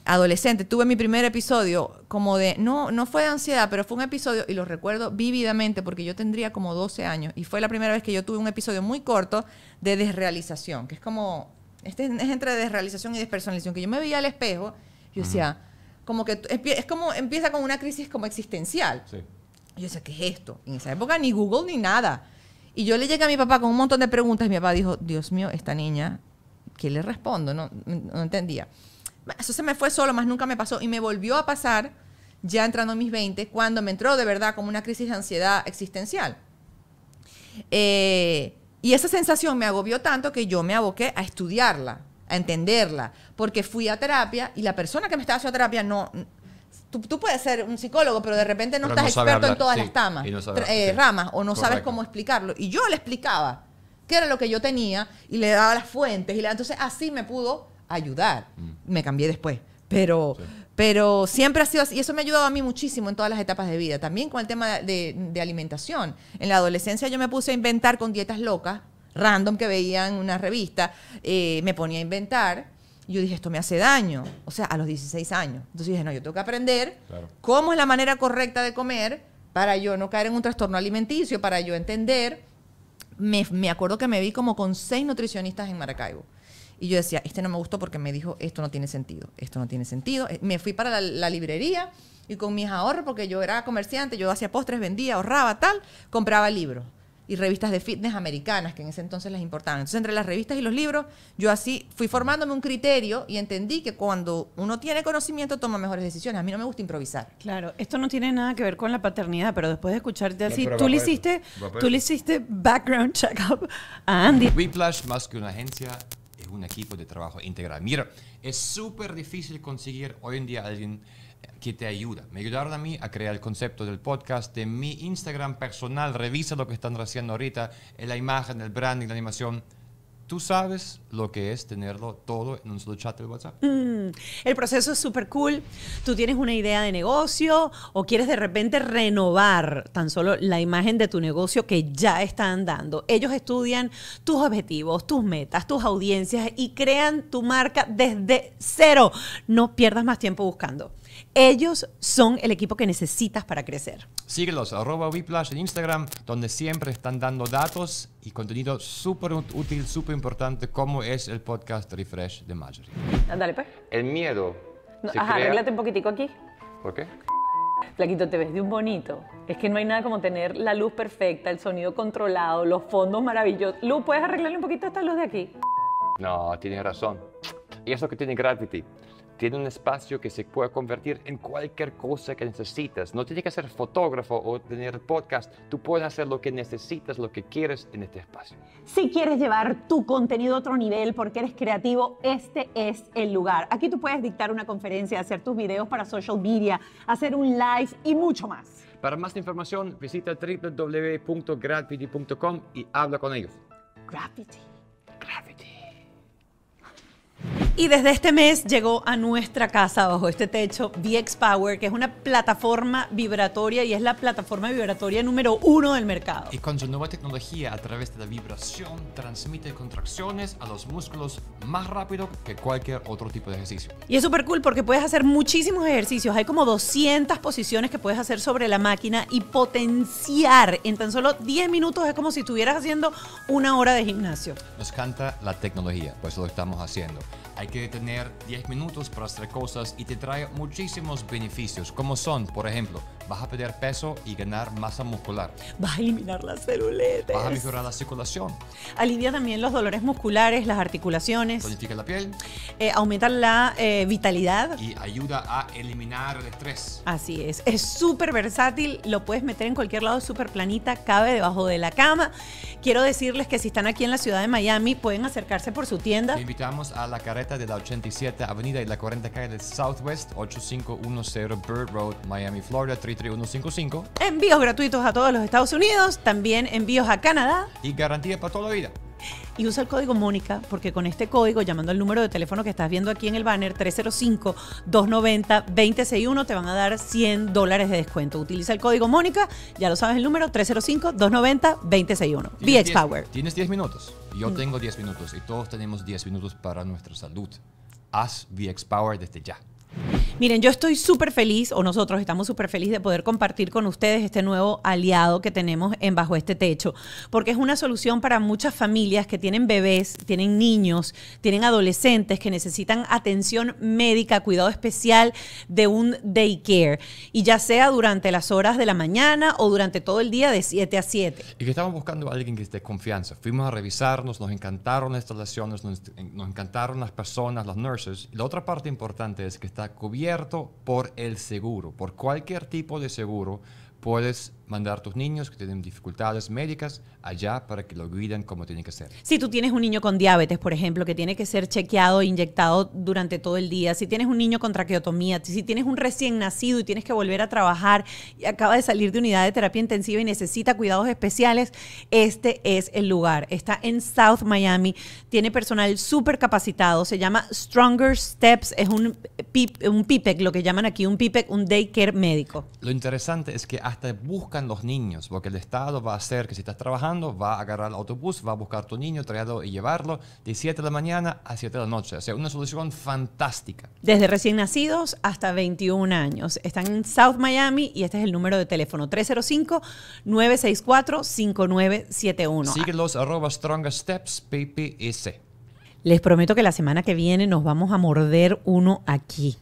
Speaker 3: adolescente, tuve mi primer episodio como de, no, no fue de ansiedad, pero fue un episodio, y lo recuerdo vívidamente porque yo tendría como 12 años, y fue la primera vez que yo tuve un episodio muy corto de desrealización, que es como, este es entre desrealización y despersonalización, que yo me veía al espejo, Y decía, como que es como, empieza con una crisis como existencial. Sí. Yo decía, ¿qué es esto? en esa época ni Google ni nada. Y yo le llegué a mi papá con un montón de preguntas y mi papá dijo, Dios mío, esta niña, ¿qué le respondo? No, no entendía. Eso se me fue solo, más nunca me pasó. Y me volvió a pasar, ya entrando en mis 20, cuando me entró de verdad como una crisis de ansiedad existencial. Eh, y esa sensación me agobió tanto que yo me aboqué a estudiarla, a entenderla, porque fui a terapia y la persona que me estaba haciendo terapia no... Tú, puedes ser un psicólogo, pero de repente no estás experto en todas las eh, ramas o no sabes cómo explicarlo. Y yo le explicaba qué era lo que yo tenía y le daba las fuentes. y Entonces así me pudo ayudar. Mm me cambié después. Pero, pero siempre ha sido así. Y eso me ha ayudado a mí muchísimo en todas las etapas de vida. También con el tema de, alimentación. En la adolescencia yo me puse a inventar con dietas locas, random que veía en una revista. Eh, me ponía a inventar. Y yo dije, esto me hace daño. O sea, a los 16 años. Entonces dije, no, yo tengo que aprender cómo es la manera correcta de comer para yo no caer en un trastorno alimenticio, para yo entender. me acuerdo que me vi como con seis nutricionistas en Maracaibo y yo decía, este no me gustó porque me dijo, esto no tiene sentido, esto no tiene sentido. Eh, me fui para la, librería y con mis ahorros, porque yo era comerciante, yo hacía postres, vendía, ahorraba, tal, compraba libros y revistas de fitness americanas que en ese entonces las importaban. Entonces, entre las revistas y los libros, yo así fui formándome un criterio y entendí que cuando uno tiene
Speaker 1: conocimiento toma mejores decisiones. A mí no me gusta improvisar. Claro, esto no tiene nada que ver con la paternidad, pero después de escucharte así, tú le hiciste, tú le hiciste background check up a Andy.
Speaker 2: Whiplash más que una agencia un equipo de trabajo integral. Mira, es súper difícil conseguir hoy en día alguien que te ayuda. Me ayudaron a mí a crear el concepto del podcast, de mi Instagram personal. Revisa lo que están haciendo ahorita, en la imagen, el branding, la animación tú sabes lo que es tenerlo todo en un solo chat de WhatsApp.
Speaker 1: Mm, el proceso es súper cool. Tú tienes una idea de negocio o quieres de repente renovar tan solo la imagen de tu negocio que ya están dando. Ellos estudian tus objetivos, tus metas, tus audiencias y crean tu marca desde cero. No pierdas más tiempo buscando ellos son el equipo que necesitas para crecer.
Speaker 2: Síguelos, arroba en Instagram, donde siempre están dando datos y contenido súper útil, súper importante, como es el podcast Refresh de Marjorie. Ah, dale, pues. El miedo. arréglate un
Speaker 1: poquitico aquí. ¿Por qué? Plaquito, te ves de un bonito. Es que no hay nada como tener la luz perfecta, el sonido controlado, los fondos maravillosos. Lu, ¿puedes arreglarle un poquito esta luz de aquí?
Speaker 2: No, tienes razón. Y eso que tiene Gravity tiene un espacio que se puede convertir en cualquier cosa que necesitas. No tienes que ser fotógrafo o tener podcast. Tú puedes hacer lo que necesitas, lo que quieres en este espacio.
Speaker 1: Si quieres llevar tu contenido a otro nivel porque eres creativo, este es el lugar. Aquí tú puedes dictar una conferencia, hacer tus videos para social media, hacer un live y mucho más.
Speaker 2: Para más información, visita www.gravity.com y habla con ellos.
Speaker 1: Graffiti. Graffiti. Y desde este mes llegó a nuestra casa bajo este techo VX Power, que es una plataforma vibratoria y es la plataforma vibratoria
Speaker 2: número uno del mercado. Y con su nueva tecnología, a través de la vibración, transmite contracciones a los músculos más rápido que cualquier otro tipo de ejercicio.
Speaker 1: Y es súper cool porque puedes hacer muchísimos ejercicios. Hay como 200 posiciones que puedes hacer sobre la máquina y potenciar en tan solo 10 minutos. Es como si estuvieras haciendo una hora de gimnasio.
Speaker 2: Nos canta la tecnología, pues lo estamos haciendo hay que tener 10 minutos para hacer cosas y te trae muchísimos beneficios, como son, por ejemplo, vas a perder peso y ganar masa muscular. Vas a eliminar las celulitis. Vas a mejorar la circulación.
Speaker 1: Alivia también los dolores musculares, las articulaciones. Tonifica la piel. Eh, aumenta la eh, vitalidad. Y ayuda a eliminar el estrés. Así es. Es súper versátil. Lo puedes meter en cualquier lado, súper planita. Cabe debajo de la cama. Quiero decirles que si están aquí en la ciudad de Miami, pueden acercarse por su tienda. Te
Speaker 2: invitamos a la carreta de la 87 Avenida y la 40 calle del Southwest, 8510 Bird Road, Miami, Florida, 33155.
Speaker 1: Envíos gratuitos a todos los Estados Unidos, también envíos a Canadá.
Speaker 2: Y garantía para toda la vida
Speaker 1: y usa el código Mónica, porque con este código, llamando al número de teléfono que estás viendo aquí en el banner, 305-290-2061, te van a dar 100 dólares de descuento. Utiliza el código Mónica, ya lo sabes el número, 305-290-2061. VX Power.
Speaker 2: Tienes 10 minutos. Yo mm. tengo 10 minutos y todos tenemos 10 minutos para nuestra salud. Haz VX Power desde ya.
Speaker 1: Miren, yo estoy súper feliz, o nosotros estamos súper felices de poder compartir con ustedes este nuevo aliado que tenemos en Bajo este Techo, porque es una solución para muchas familias que tienen bebés, tienen niños, tienen adolescentes que necesitan atención médica, cuidado especial de un daycare, y ya sea durante las horas de la mañana o durante todo
Speaker 2: el día de 7 a 7. Y que estamos buscando a alguien que esté confianza. Fuimos a revisarnos, nos encantaron las instalaciones, nos, encantaron las personas, las nurses. la otra parte importante es que cubierto por el seguro, por cualquier tipo de seguro, puedes mandar a tus niños que tienen dificultades médicas allá para que lo cuiden como tiene que ser.
Speaker 1: Si tú tienes un niño con diabetes, por ejemplo, que tiene que ser chequeado, e inyectado durante todo el día, si tienes un niño con traqueotomía, si tienes un recién nacido y tienes que volver a trabajar y acaba de salir de unidad de terapia intensiva y necesita cuidados especiales, este es el lugar. Está en South Miami, tiene personal súper capacitado, se llama Stronger Steps, es un, un PIPEC, lo que llaman aquí un PIPEC, un daycare médico.
Speaker 2: Lo interesante es que hasta busca los niños, porque el Estado va a hacer que si estás trabajando, va a agarrar el autobús, va a buscar tu niño, traerlo y llevarlo de 7 de la mañana a 7 de la noche. O sea, una solución fantástica.
Speaker 1: Desde recién nacidos hasta 21 años. Están en South Miami y este es el número de teléfono 305-964-5971.
Speaker 2: Síguelos arroba Steps PPS.
Speaker 1: Les prometo que la semana que viene nos vamos a morder uno aquí.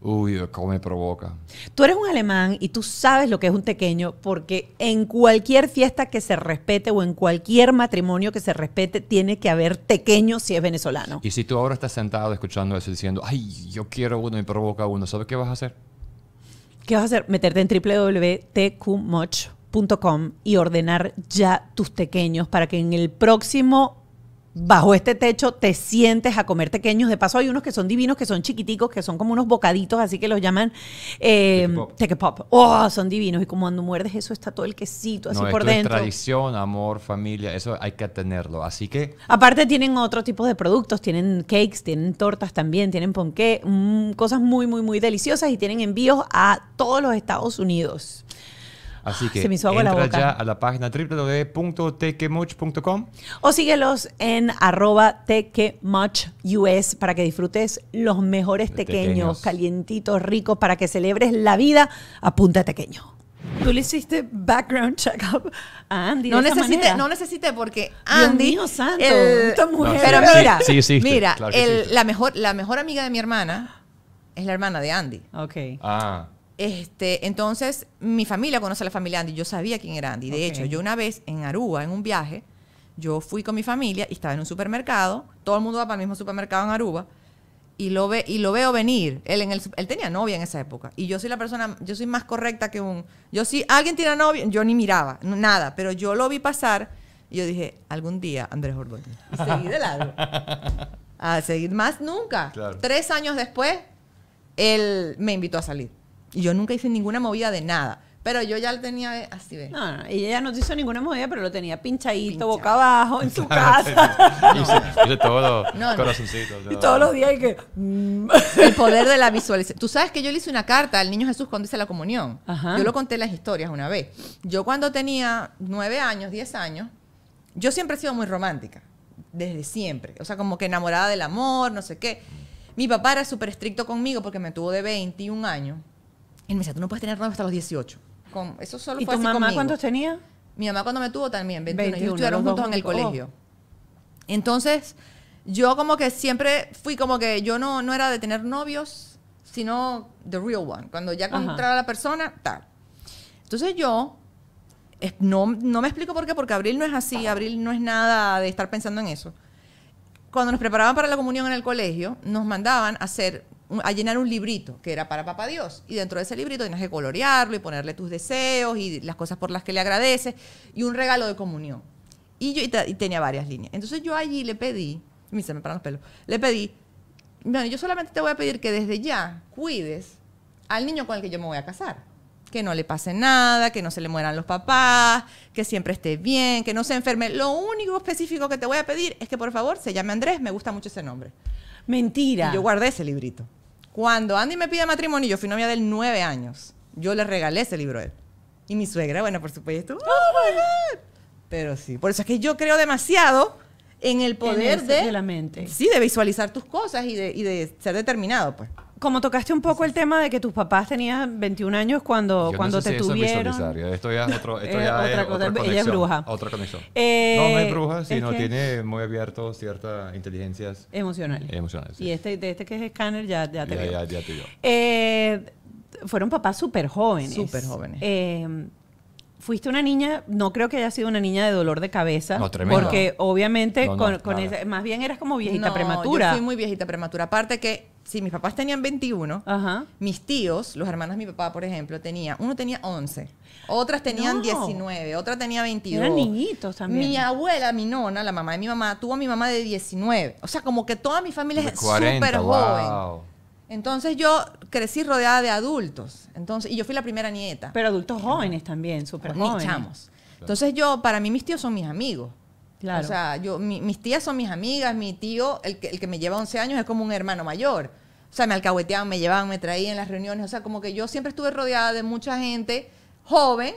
Speaker 2: Uy, cómo me provoca.
Speaker 1: Tú eres un alemán y tú sabes lo que es un pequeño porque en cualquier fiesta que se respete o en cualquier matrimonio que se respete tiene que haber pequeño si es venezolano.
Speaker 2: Y si tú ahora estás sentado escuchando eso diciendo, ay, yo quiero uno y provoca uno, ¿sabes qué vas a hacer?
Speaker 1: ¿Qué vas a hacer? Meterte en www.tqmuch.com y ordenar ya tus pequeños para que en el próximo bajo este techo te sientes a comer pequeños. De paso, hay unos que son divinos, que son chiquiticos, que son como unos bocaditos, así que los llaman eh, take -pop. Oh, son divinos. Y como cuando muerdes eso está todo el quesito así por dentro. tradición,
Speaker 2: amor, familia, eso hay que tenerlo. Así que.
Speaker 1: Aparte, tienen otro tipo de productos. Tienen cakes, tienen tortas también, tienen ponqué, mm, cosas muy, muy, muy deliciosas y tienen envíos a todos los Estados Unidos.
Speaker 2: Así que entra ya a la página www.tequemuch.com
Speaker 1: O síguelos en arroba tequemuchus para que disfrutes los mejores tequeños, calientitos, ricos, para que celebres la vida a punta tequeño. Tú le hiciste background check a Andy. No, necesite no
Speaker 3: necesité porque Andy. Dios santo. pero mira, mira, la, mejor, la mejor amiga de mi hermana es la hermana de Andy. Ok. Ah, este, entonces, mi familia conoce a la familia Andy. Yo sabía quién era Andy. De hecho, yo una vez en Aruba, en un viaje, yo fui con mi familia y estaba en un supermercado. Todo el mundo va para el mismo supermercado en Aruba. Y lo, ve, y lo veo venir. Él, en él tenía novia en esa época. Y yo soy la persona, yo soy más correcta que un... Yo sí, si alguien tiene novia, yo ni miraba, nada. Pero yo lo vi pasar y yo dije, algún día Andrés Ordóñez. seguí de lado. A seguir más nunca. Tres años después, él me invitó a salir. Y yo nunca hice ninguna movida de nada. Pero yo ya lo tenía así, ¿ves?
Speaker 1: No, no, ella no hizo ninguna movida, pero lo tenía pinchadito, boca abajo, en su casa.
Speaker 2: Y todos los días
Speaker 1: hay que... Mm. El poder de la visualización.
Speaker 3: Tú sabes que yo le hice una carta al niño Jesús cuando hice la comunión. Yo lo conté las historias una vez. Yo cuando tenía nueve años, diez años, yo siempre he sido muy romántica. Desde siempre. O sea, como que enamorada del amor, no sé qué. Mi papá era súper estricto conmigo porque me tuvo de 21 años. Él me decía, tú no puedes tener novios hasta los 18. eso ¿Y tu mamá cuántos tenía? Mi mamá cuando me tuvo también, 21. 21 juntos en el colegio. Oh. Entonces, yo como que siempre fui como que yo no, no era de tener novios, sino the real one. Cuando ya a la persona, tal. Entonces yo, no, no me explico por qué, porque Abril no es así, Abril no es nada de estar pensando en eso. Cuando nos preparaban para la comunión en el colegio, nos mandaban a hacer a llenar un librito que era para papá Dios. Y dentro de ese librito tienes que colorearlo y ponerle tus deseos y las cosas por las que le agradeces y un regalo de comunión. Y yo y tenía varias líneas. Entonces yo allí le pedí, mí se me los pelos, le pedí, bueno, yo solamente te voy a pedir que desde ya cuides al niño con el que yo me voy a casar. Que no le pase nada, que no se le mueran los papás, que siempre esté bien, que no se enferme. Lo único específico que te voy a pedir es que por favor se llame Andrés, me gusta mucho ese nombre. Mentira. yo guardé ese librito. Cuando Andy me pide matrimonio, yo fui novia de nueve años. Yo le regalé ese libro a él. Y mi suegra, bueno, por supuesto, ¡oh,
Speaker 1: ah.
Speaker 3: Pero sí, por eso es que yo creo demasiado en el poder de,
Speaker 1: la mente. Sí, de visualizar tus cosas y de, y de ser determinado, pues como tocaste un poco el tema de que tus papás tenían 21 años cuando, Yo cuando no te si tuvieron. Eso es esto ya es, otro, esto eh, ya es cosa, otra conexión, Ella es bruja. Otra conexión. Eh, no, no es bruja, sino
Speaker 2: tiene muy abierto ciertas inteligencias emocionales. Emocionales.
Speaker 1: Y este, de este que es escáner ya, ya te veo. Eh, fueron papás súper jóvenes. Súper jóvenes. fuiste una niña, no creo que haya sido una niña de dolor de cabeza. No, tremendo. Porque obviamente con, más bien eras como viejita prematura. Yo fui muy viejita prematura. Aparte que Sí, mis papás tenían 21,
Speaker 3: mis tíos, los hermanos de mi papá, por ejemplo, tenía, uno tenía 11, otras tenían 19, otra tenía 22. Eran niñitos también. Mi abuela, mi nona, la mamá de mi mamá, tuvo a mi mamá de 19. O sea, como que toda mi familia es súper joven. Entonces yo crecí rodeada de adultos. Entonces, y yo fui la primera nieta. Pero adultos jóvenes también, súper jóvenes. Entonces yo, para mí mis tíos son mis amigos. Claro. O sea, yo, mis tías son mis amigas, mi tío, el que, el que me lleva 11 años, es como un hermano mayor. O sea, me alcahueteaban, me llevaban, me traían en las reuniones. O sea, como que yo siempre estuve rodeada de mucha gente joven,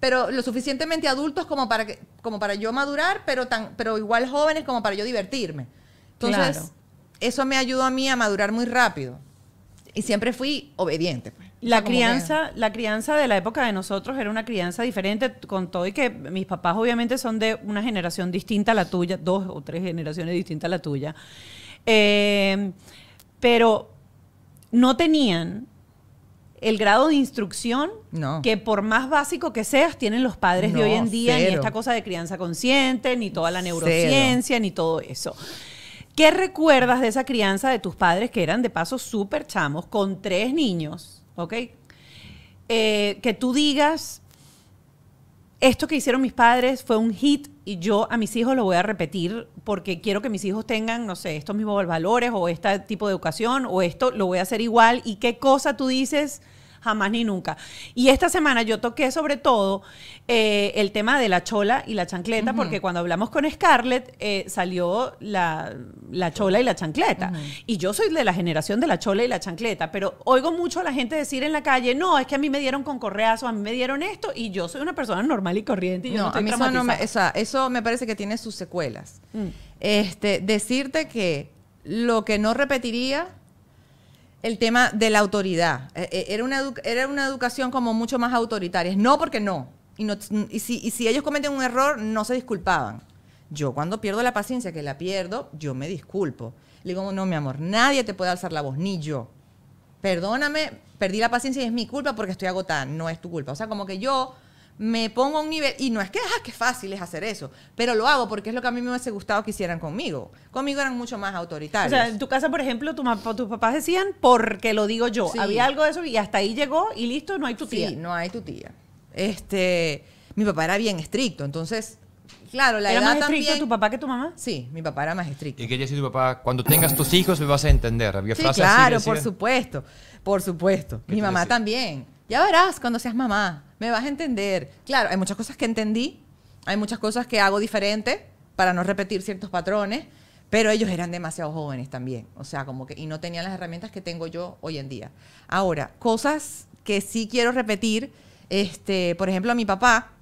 Speaker 3: pero lo suficientemente adultos como para, que, como para yo madurar, pero, tan, pero igual jóvenes como para yo divertirme. Entonces, eso me ayudó a mí a madurar muy rápido. Y siempre fui obediente, pues. La crianza,
Speaker 1: la crianza de la época de nosotros era una crianza diferente, con todo y que mis papás obviamente son de una generación distinta a la tuya, dos o tres generaciones distintas a la tuya. Eh, pero no tenían el grado de instrucción que por más básico que seas tienen los padres de hoy en día, ni esta cosa de crianza consciente, ni toda la neurociencia, ni todo eso. ¿Qué recuerdas de esa crianza de tus padres que eran de paso súper chamos, con tres niños? ¿ok? Eh, que tú digas, esto que hicieron mis padres fue un hit y yo a mis hijos lo voy a repetir porque quiero que mis hijos tengan, no sé, estos mismos valores o este tipo de educación o esto lo voy a hacer igual y qué cosa tú dices jamás ni nunca. Y esta semana yo toqué sobre todo eh, el tema de la chola y la chancleta, porque cuando hablamos con Scarlett eh, salió la, chola y la chancleta. Y yo soy de la generación de la chola y la chancleta, pero oigo mucho a la gente decir en la calle, no, es que a mí me dieron con correazo, a mí me dieron esto, y yo soy una persona normal y corriente. no, eso, me, parece que tiene sus secuelas. Mm. Este,
Speaker 3: decirte que lo que no repetiría el tema de la autoridad. Eh, eh, era una, era una educación como mucho más autoritaria. No porque no. Y, si, y si ellos cometen un error, no se disculpaban. Yo cuando pierdo la paciencia, que la pierdo, yo me disculpo. Le digo, no, mi amor, nadie te puede alzar la voz, ni yo. Perdóname, perdí la paciencia y es mi culpa porque estoy agotada, no es tu culpa. O sea, como que yo me pongo a un nivel, y no es que, ah, fácil es hacer eso, pero lo hago porque es lo que a mí me hubiese gustado que hicieran conmigo.
Speaker 1: Conmigo eran mucho más autoritarios. O sea, en tu casa, por ejemplo, tu tus papás decían, porque lo digo yo. Había algo de eso y hasta ahí llegó y listo, no hay tu tía. Sí, no hay tu tía.
Speaker 3: Este, mi papá era bien estricto, entonces, claro, la ¿Era edad más estricto tu papá que tu mamá? Sí, mi papá era más
Speaker 2: estricto. Y que decía tu papá, cuando tengas tus hijos me vas a entender. Había sí, claro, por
Speaker 3: supuesto, por supuesto. Mi mamá también. Ya verás cuando seas mamá, me vas a entender. Claro, hay muchas cosas que entendí, hay muchas cosas que hago diferente para no repetir ciertos patrones, pero ellos eran demasiado jóvenes también, o sea, como que, y no tenían las herramientas que tengo yo hoy en día. Ahora, cosas que sí quiero repetir, este, por ejemplo, a mi papá,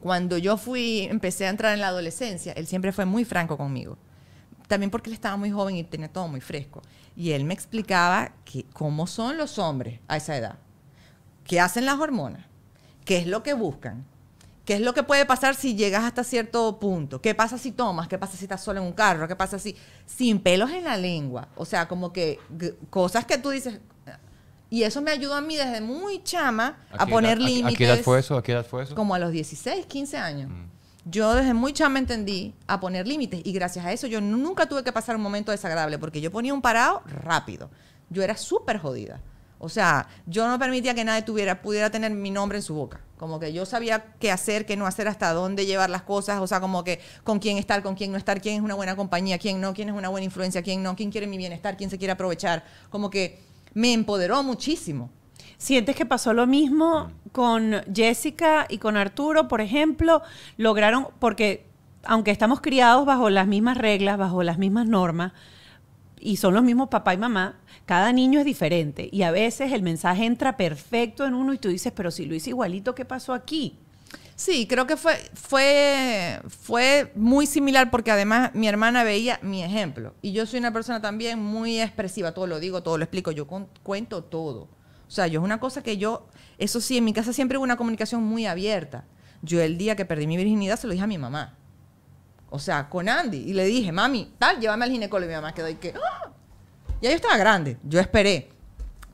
Speaker 3: cuando yo fui, empecé a entrar en la adolescencia, él siempre fue muy franco conmigo. También porque él estaba muy joven y tenía todo muy fresco. Y él me explicaba que, cómo son los hombres a esa edad. ¿Qué hacen las hormonas? ¿Qué es lo que buscan? ¿Qué es lo que puede pasar si llegas hasta cierto punto? ¿Qué pasa si tomas? ¿Qué pasa si estás solo en un carro? ¿Qué pasa si sin pelos en la lengua? O sea, como que cosas que tú dices y eso me ayudó a mí desde muy chama a, poner límites. ¿A qué edad fue
Speaker 2: eso? ¿A qué edad fue eso? Como
Speaker 3: a los 16, 15 años. Mm. Yo desde muy chama entendí a poner límites y gracias a eso yo nunca tuve que pasar un momento desagradable porque yo ponía un parado rápido. Yo era súper jodida. O sea, yo no permitía que nadie tuviera, pudiera tener mi nombre en su boca. Como que yo sabía qué hacer, qué no hacer, hasta dónde llevar las cosas. O sea, como que con quién estar, con quién no estar, quién es una buena compañía, quién no, quién es una buena influencia, quién no, quién quiere mi bienestar, quién se quiere aprovechar. Como que me empoderó
Speaker 1: muchísimo. ¿Sientes que pasó lo mismo mm. con Jessica y con Arturo, por ejemplo? Lograron, porque aunque estamos criados bajo las mismas reglas, bajo las mismas normas, y son los mismos papá y mamá, cada niño es diferente y a veces el mensaje entra perfecto en uno y tú dices, pero si lo hice igualito, ¿qué pasó aquí? Sí, creo que fue, fue, fue muy similar porque además mi hermana veía
Speaker 3: mi ejemplo y yo soy una persona también muy expresiva, todo lo digo, todo lo explico, yo cuento todo. O sea, yo es una cosa que yo, eso sí, en mi casa siempre hubo una comunicación muy abierta. Yo el día que perdí mi virginidad se lo dije a mi mamá. O sea, con Andy. Y le dije, mami, tal, llévame al ginecólogo. Y mi mamá quedó ahí que, ¡Ah!". Ya yo estaba grande, yo esperé.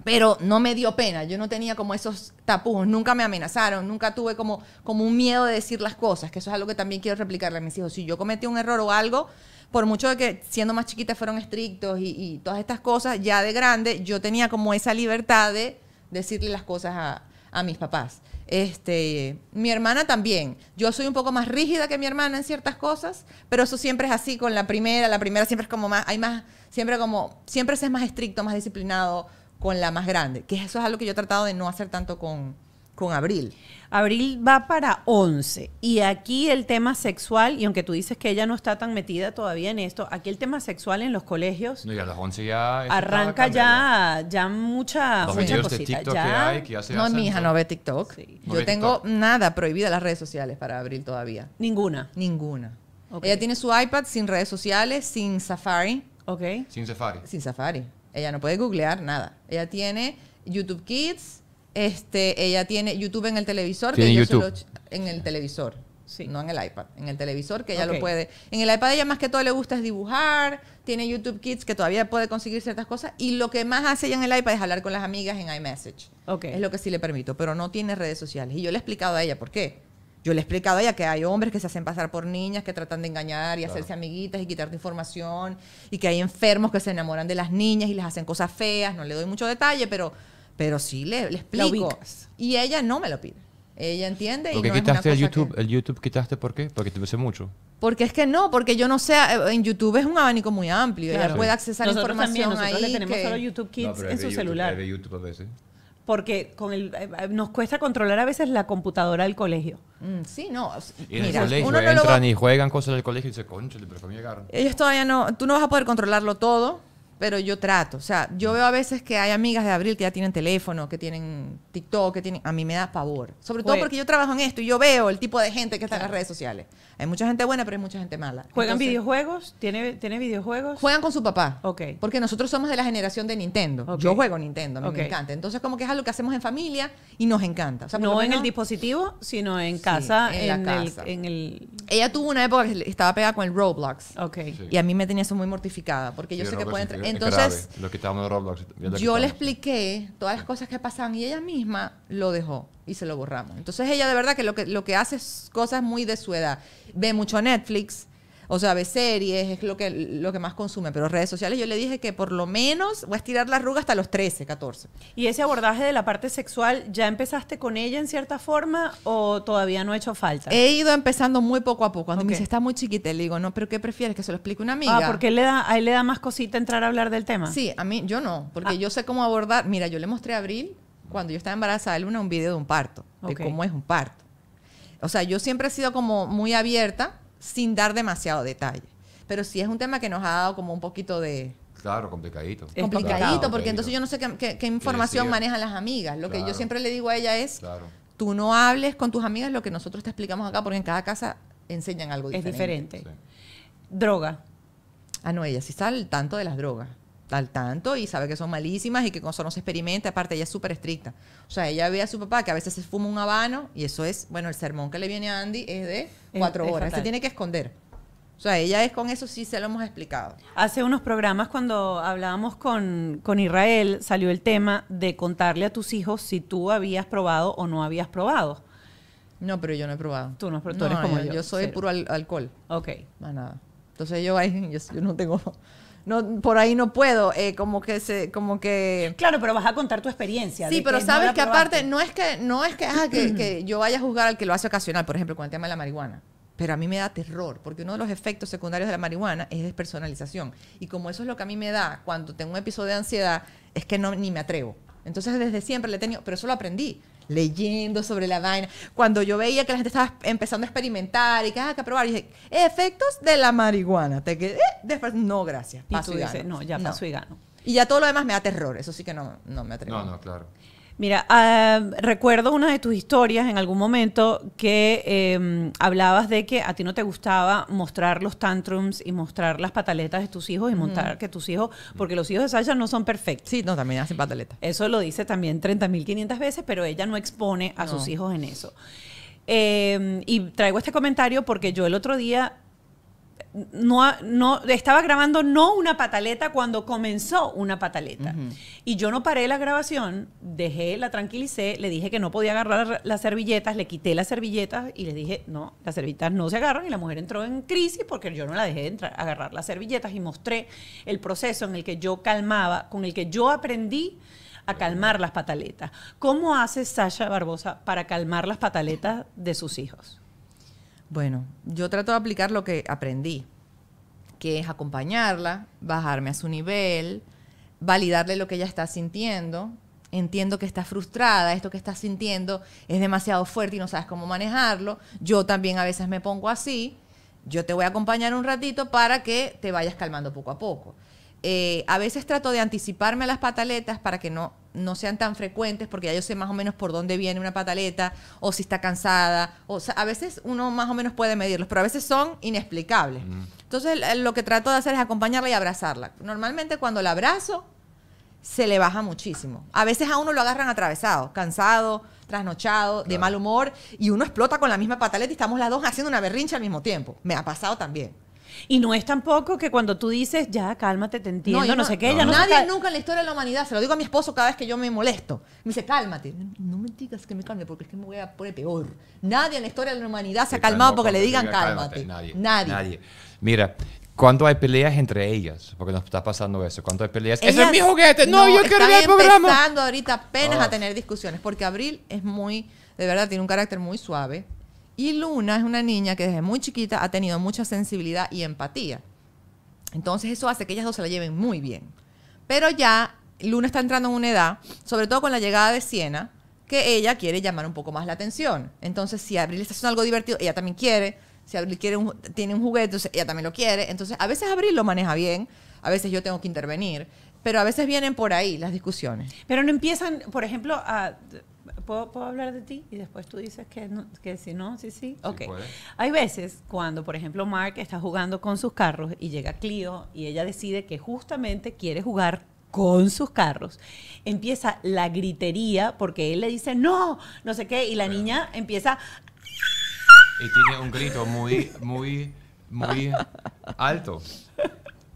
Speaker 3: Pero no me dio pena, yo no tenía como esos tapujos, nunca me amenazaron, nunca tuve como, un miedo de decir las cosas, que eso es algo que también quiero replicarle a mis hijos. Si yo cometí un error o algo, por mucho de que siendo más chiquitas fueron estrictos y, todas estas cosas, ya de grande yo tenía como esa libertad de decirle las cosas a, a mis papás. Este, mi hermana también. Yo soy un poco más rígida que mi hermana en ciertas cosas, pero eso siempre es así con la primera. La primera siempre es como más, hay más, siempre como, siempre se es más estricto, más disciplinado con la más
Speaker 1: grande. Que eso es algo que yo he tratado de no hacer tanto con, con Abril. Abril va para
Speaker 2: 11
Speaker 1: y aquí el tema sexual, y aunque tú dices que ella no está tan metida todavía en esto, aquí el tema sexual en los colegios...
Speaker 2: No, ya a las 11 ya... Arranca
Speaker 1: ya, ya mucha... de TikTok que hay, que No, mi hija no ve TikTok. Yo tengo nada prohibida las redes
Speaker 3: sociales para Abril todavía. Ninguna. Ninguna. Ella tiene su iPad sin redes sociales, sin Safari. Ok. Sin Safari. Sin Safari. Ella no puede googlear nada. Ella tiene YouTube Kids este, ella tiene YouTube en el televisor. YouTube. en el televisor. Sí. No en el iPad, en el televisor, que ella lo puede. En el iPad ella más que todo le gusta es dibujar, tiene YouTube Kids que todavía puede conseguir ciertas cosas y lo que más hace ella en el iPad es hablar con las amigas en iMessage. Okay. Es lo que sí le permito, pero no tiene redes sociales. Y yo le he explicado a ella por qué. Yo le he explicado a ella que hay hombres que se hacen pasar por niñas, que tratan de engañar y hacerse amiguitas y quitarte información, y que hay enfermos que se enamoran de las niñas y les hacen cosas feas. No le doy mucho detalle, pero pero sí le, le explico. Y ella no me lo pide. Ella entiende y no quitaste el YouTube,
Speaker 2: el YouTube quitaste por qué? Porque te pese mucho.
Speaker 3: Porque es que no, porque yo no sé, eh, en YouTube es un
Speaker 1: abanico
Speaker 2: muy amplio, ella puede accesar a información nosotros ahí le tenemos solo YouTube Kids en su YouTube, celular. De YouTube a veces.
Speaker 1: Porque con el, eh, eh, nos cuesta controlar a veces la computadora del colegio. Mm, sí, no. Y en mira, el colegio uno
Speaker 2: entran y juegan cosas del colegio y dicen, concha, pero Ellos
Speaker 1: todavía
Speaker 3: no, tú no vas a poder controlarlo todo pero yo trato. O sea, yo veo a veces que hay amigas de abril que ya tienen teléfono, que tienen TikTok, que tienen. A mí me da favor. Sobre todo porque yo trabajo en esto y yo veo el tipo de gente que está en las redes sociales. Hay mucha gente buena, pero hay mucha gente mala. ¿Juegan videojuegos? ¿Tiene, ¿Tiene videojuegos? Juegan con su papá. Ok. Porque nosotros somos de la generación de Nintendo. Yo juego Nintendo, me encanta. Entonces, como que es algo que hacemos en familia y nos encanta. O sea, no en
Speaker 1: el dispositivo, sino en casa. en, El,
Speaker 3: Ella tuvo una época que estaba pegada con el Roblox. Ok. Y a mí me tenía eso muy mortificada, porque yo sé que pues, pueden entonces,
Speaker 2: lo Yo le
Speaker 3: expliqué todas las cosas que pasaban y ella misma lo dejó y se lo borramos. Entonces ella de verdad que lo que, lo que hace es cosas muy de su edad. Ve mucho Netflix, o sea, ve series, es lo que, lo
Speaker 1: que más consume, pero redes sociales yo le dije que por lo menos voy a estirar la arruga hasta los 13, 14. ¿Y ese abordaje de la parte sexual, ya empezaste con ella en cierta forma o todavía no ha hecho falta? He ido
Speaker 3: empezando muy poco a poco. Cuando me dice, está muy chiquita, le digo, no, pero ¿qué prefieres? Que se lo explique una ah, amiga. Ah, porque le da, a él le da más cosita entrar a hablar del tema. Sí, a mí, yo no, porque ah. yo sé cómo abordar. Mira, yo le mostré a Abril, cuando yo estaba embarazada de Luna, un video de un parto, de cómo es un parto. O sea, yo siempre he sido como muy abierta sin dar demasiado detalle. Pero sí es un tema que nos ha dado como un poquito de...
Speaker 2: Claro, complicadito. Complicadito, porque entonces yo no
Speaker 3: sé qué, información manejan las amigas. Lo que yo siempre le digo a ella es, claro. tú no hables con tus amigas lo que nosotros te explicamos acá, porque en cada casa enseñan algo diferente. Es diferente. Droga. Ah, no, ella sí está al tanto de las drogas al tanto y sabe que son malísimas y que con eso no se experimenta. Aparte, ella es súper estricta. O sea, ella ve a su papá que a veces se fuma un habano y eso es, bueno, el sermón que le viene a Andy es de cuatro horas. se tiene que esconder. O sea, ella es con eso, sí se lo hemos explicado.
Speaker 1: Hace unos programas cuando hablábamos con, Israel, salió el tema de contarle a tus hijos si tú habías probado o no habías probado. No, pero yo no he probado. Tú no, pero tú eres como yo. Yo soy puro alcohol. Ok. Más nada. Entonces yo
Speaker 3: no tengo no por ahí no puedo eh, como que se como que claro pero vas a contar tu
Speaker 1: experiencia sí pero sabes que aparte
Speaker 3: no es que no es que, ah, que, yo vaya a juzgar al que lo hace ocasional por ejemplo con el tema de la marihuana pero a mí me da terror porque uno de los efectos secundarios de la marihuana es despersonalización y como eso es lo que a mí me da cuando tengo un episodio de ansiedad es que no ni me atrevo entonces desde siempre le he tenido pero eso lo aprendí leyendo sobre la vaina. Cuando yo veía que la gente estaba empezando a experimentar y que ah, que probar, y dije, efectos de la marihuana. Te quedé, eh, después, no, gracias. Paso y, no, ya paso y
Speaker 1: Y ya todo lo demás me da
Speaker 3: terror, eso sí que no, no me atrevo. No, no,
Speaker 2: claro.
Speaker 1: Mira, ah, recuerdo una de tus historias en algún momento que em, hablabas de que a ti no te gustaba mostrar los tantrums y mostrar las pataletas de tus hijos y montar que tus hijos, porque los hijos de Sasha no son perfectos. Sí, no, también hacen pataletas. Eso lo dice también 30.500 veces, pero ella no expone a sus hijos en eso. Em, y traigo este comentario porque yo el otro día no, no, estaba grabando no una pataleta cuando comenzó una pataleta. Y yo no paré la grabación, dejé, la tranquilicé, le dije que no podía agarrar las servilletas, le quité las servilletas y le dije, no, las servilletas no se agarran y la mujer entró en crisis porque yo no la dejé entrar, agarrar las servilletas y mostré el proceso en el que yo calmaba, con el que yo aprendí a calmar las pataletas. ¿Cómo hace Sasha Barbosa para calmar las pataletas de sus hijos? Bueno, yo trato de aplicar lo que aprendí, que es
Speaker 3: acompañarla, bajarme a su nivel, validarle lo que ella está sintiendo. Entiendo que está frustrada, esto que está sintiendo es demasiado fuerte y no sabes cómo manejarlo. Yo también a veces me pongo así. Yo te voy a acompañar un ratito para que te vayas calmando poco a poco. Eh, a veces trato de anticiparme a las pataletas para que no no sean tan frecuentes porque ya yo sé más o menos por dónde viene una pataleta o si está cansada. O sea, a veces uno más o menos puede medirlos, pero a veces son inexplicables. Entonces lo que trato de hacer es acompañarla y abrazarla. Normalmente cuando la abrazo se le baja muchísimo. A veces a uno lo agarran atravesado, cansado, trasnochado, de mal humor y uno explota con la misma pataleta y estamos las dos haciendo una berrincha al mismo tiempo. Me ha pasado también. Y no es tampoco que cuando tú dices, ya, cálmate, te entiendo, no, sé qué. Ya no, nadie nunca en la historia de la humanidad, se lo digo a mi esposo cada vez que yo me molesto. Me dice, cálmate. No me digas que me calme porque es que me voy a poner peor. Nadie en la historia de la humanidad se ha calmado porque le digan cálmate. Nadie, nadie.
Speaker 2: Mira, cuando hay peleas entre ellas, porque nos está pasando eso, cuando hay peleas, ellas, es mi juguete, no, yo quiero ver el programa.
Speaker 3: ahorita apenas a ah. tener discusiones, porque Abril es muy, de verdad, tiene un carácter muy suave, y Luna es una niña que desde muy chiquita ha tenido mucha sensibilidad y empatía. Entonces eso hace que ellas dos se la lleven muy bien. Pero ya Luna está entrando en una edad, sobre todo con la llegada de Siena, que ella quiere llamar un poco más la atención. Entonces si Abril está haciendo algo divertido, ella también quiere. Si Abril quiere tiene un juguete, ella también lo quiere. Entonces a veces Abril lo maneja bien, a veces yo tengo que intervenir. Pero a veces vienen por ahí las discusiones.
Speaker 1: Pero no empiezan, por ejemplo, a ¿puedo, hablar de ti? Y después tú dices que, que si no, sí, sí. Ok. Hay veces cuando, por ejemplo, Mark está jugando con sus carros y llega Clio y ella decide que justamente quiere jugar con sus carros. Empieza la gritería porque él le dice, no, no sé qué, y la niña empieza...
Speaker 2: Y tiene un grito muy, muy, muy alto.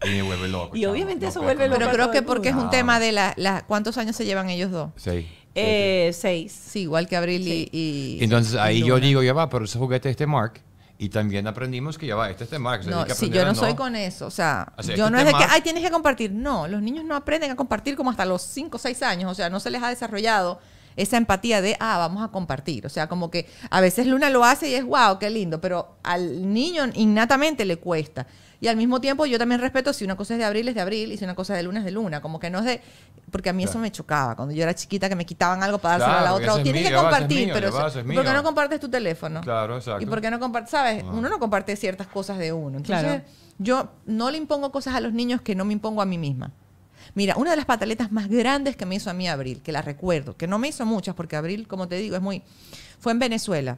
Speaker 2: Y me vuelve loco. Y
Speaker 1: obviamente eso vuelve loco. Pero creo que porque es un tema
Speaker 3: ah. de la, cuántos años se llevan ellos dos. Sí. Eh, seis. Sí, igual que Abril y, Entonces ahí yo
Speaker 2: digo, ya va, pero ese juguete este Mark. Y también aprendimos que ya va, este es de Mark. no, si yo no, soy con eso. O sea, yo este no es de que, ay,
Speaker 3: tienes que compartir. No, los niños no aprenden a compartir como hasta los cinco o seis años. O sea, no se les ha desarrollado esa empatía de, ah, vamos a compartir. O sea, como que a veces Luna lo hace y es, wow, qué lindo, pero al niño innatamente le cuesta. Y al mismo tiempo yo también respeto si una cosa es de abril es de abril y si una cosa es de luna es de luna. Como que no es de... Porque a mí eso me chocaba cuando yo era chiquita que me quitaban algo para dárselo a la otra. O tienes que compartir, pero... porque no compartes tu teléfono? Claro, exacto. ¿Y porque no compartes? ¿Sabes? Ah. Uno no comparte ciertas cosas de uno. Entonces, yo no le impongo cosas a los niños que no me impongo a mí misma. Mira, una de las pataletas más grandes que me hizo a mí Abril, que la recuerdo, que no me hizo muchas porque Abril, como te digo, es muy... Fue en Venezuela.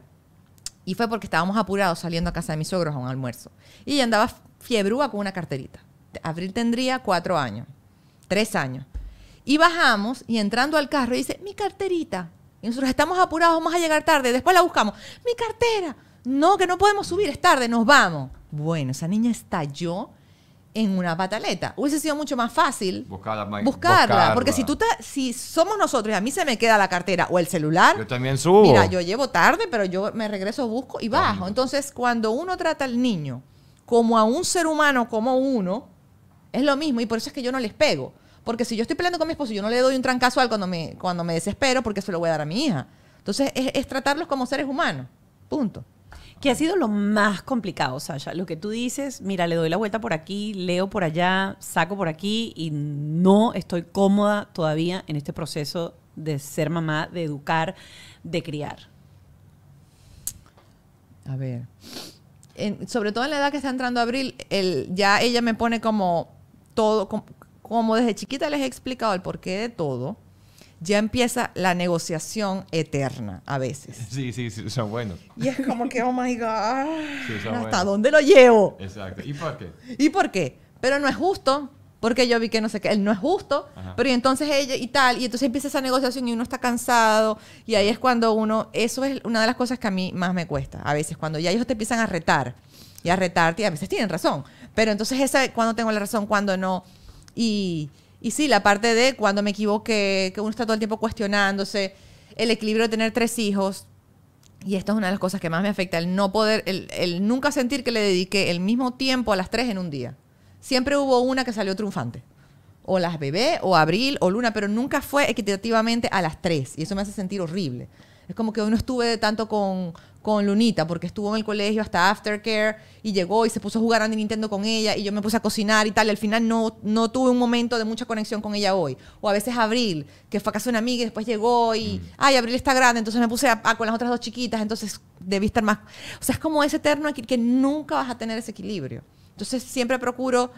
Speaker 3: Y fue porque estábamos apurados saliendo a casa de mis suegros a un almuerzo. Y andaba fiebrúa con una carterita. Abril tendría cuatro años, tres años. Y bajamos y entrando al carro dice, mi carterita. Y nosotros estamos apurados, vamos a llegar tarde, después la buscamos. Mi cartera. No, que no podemos subir, es tarde, nos vamos. Bueno, esa niña estalló en una pataleta. Hubiese sido mucho más fácil
Speaker 2: buscarla, porque si
Speaker 3: tú si somos nosotros y a mí se me queda la cartera o el celular, yo también subo. Mira, yo llevo tarde, pero yo me regreso, busco y bajo. Entonces, cuando uno trata al niño como a un ser humano como uno, es lo mismo y por eso es que yo no les pego. Porque si yo estoy peleando con mi esposo, yo no le doy un trancazo al cuando me, cuando
Speaker 1: me desespero porque se lo voy a dar a mi hija. Entonces es, es tratarlos como seres humanos. Punto. Que ha sido lo más complicado, Sasha. Lo que tú dices, mira, le doy la vuelta por aquí, leo por allá, saco por aquí y no estoy cómoda todavía en este proceso de ser mamá, de educar, de criar.
Speaker 3: A ver sobre todo en la edad que está entrando Abril, el, ya ella me pone como todo, como, desde chiquita les he explicado el porqué de todo, ya empieza la negociación eterna
Speaker 2: a veces. Sí, sí, son buenos.
Speaker 3: Y es como que, oh my
Speaker 2: God, ¿hasta dónde lo llevo? Exacto. ¿Y por qué? ¿Y por qué?
Speaker 3: Pero no es justo porque yo vi que no sé qué, él no es justo, pero entonces ella y tal, y entonces empieza esa negociación y uno está cansado, y ahí es cuando uno, eso es una de las cosas que a mí más me cuesta, a veces, cuando ya ellos te empiezan a retar y a retarte, y a veces tienen razón, pero entonces esa, cuando tengo la razón, cuando no, y, y sí, la parte de cuando me equivoqué, que uno está todo el tiempo cuestionándose, el equilibrio de tener tres hijos, y esto es una de las cosas que más me afecta, el no poder, el, el, nunca sentir que le dediqué el mismo tiempo a las tres en un día siempre hubo una que salió triunfante. O las bebé, o abril, o luna, pero nunca fue equitativamente a las tres. Y eso me hace sentir horrible. Es como que hoy no estuve tanto con, con Lunita, porque estuvo en el colegio hasta aftercare y llegó y se puso a jugar a Nintendo con ella y yo me puse a cocinar y tal. Y al final no, no tuve un momento de mucha conexión con ella hoy. O a veces Abril, que fue a casa de una amiga y después llegó y, mm. ay, Abril está grande, entonces me puse con las otras dos chiquitas, entonces debí estar más. O sea, es como ese eterno que nunca vas a tener ese equilibrio. Entonces siempre procuro,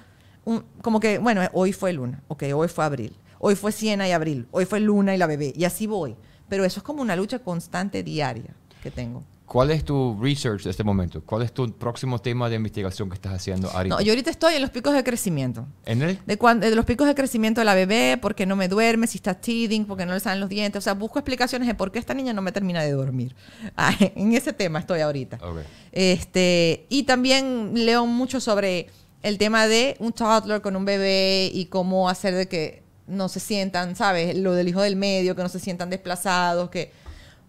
Speaker 3: como que, bueno, hoy fue luna, ok, hoy fue abril, hoy fue Siena y abril, hoy fue luna y la bebé, y así voy. Pero eso es como una lucha constante diaria que tengo.
Speaker 2: ¿Cuál es tu research de este momento? ¿Cuál es tu próximo tema de investigación que estás haciendo Ari? No, yo
Speaker 3: ahorita estoy en los picos de crecimiento. ¿En él? De, los picos de crecimiento de la bebé, porque no me duerme, si está teething, porque no le salen los dientes. O sea, busco explicaciones de por qué esta niña no me termina de dormir. Ah, en ese tema estoy ahorita. Este, y también leo mucho sobre el tema de un toddler con un bebé y cómo hacer de que no se sientan, ¿sabes? Lo del hijo del medio, que no se sientan desplazados, que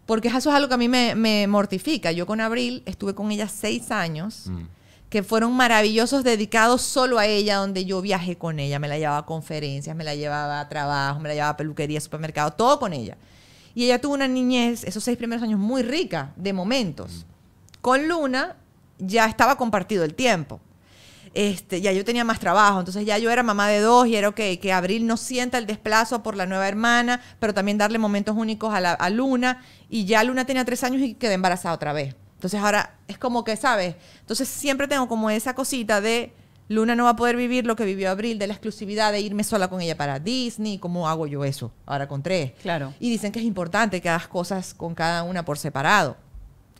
Speaker 3: porque eso es algo que a mí me, mortifica. Yo con Abril estuve con ella seis años. Mm. que fueron maravillosos, dedicados solo a ella, donde yo viajé con ella, me la llevaba a conferencias, me la llevaba a trabajo, me la llevaba a peluquería, supermercado, todo con ella. Y ella tuvo una niñez, esos seis primeros años, muy rica de momentos. Mm. Con Luna ya estaba compartido el tiempo. Este, ya yo tenía más trabajo, entonces ya yo era mamá de dos y era ok, que Abril no sienta el desplazo por la nueva hermana, pero también darle momentos únicos a, la, a Luna, y ya Luna tenía tres años y quedé embarazada otra vez. Entonces ahora es como que, ¿sabes? Entonces siempre tengo como esa cosita de... Luna no va a poder vivir lo que vivió Abril de la exclusividad de irme sola con ella para Disney. ¿Cómo hago yo eso? Ahora con tres. Claro. Y dicen que es importante que hagas cosas con cada una por separado.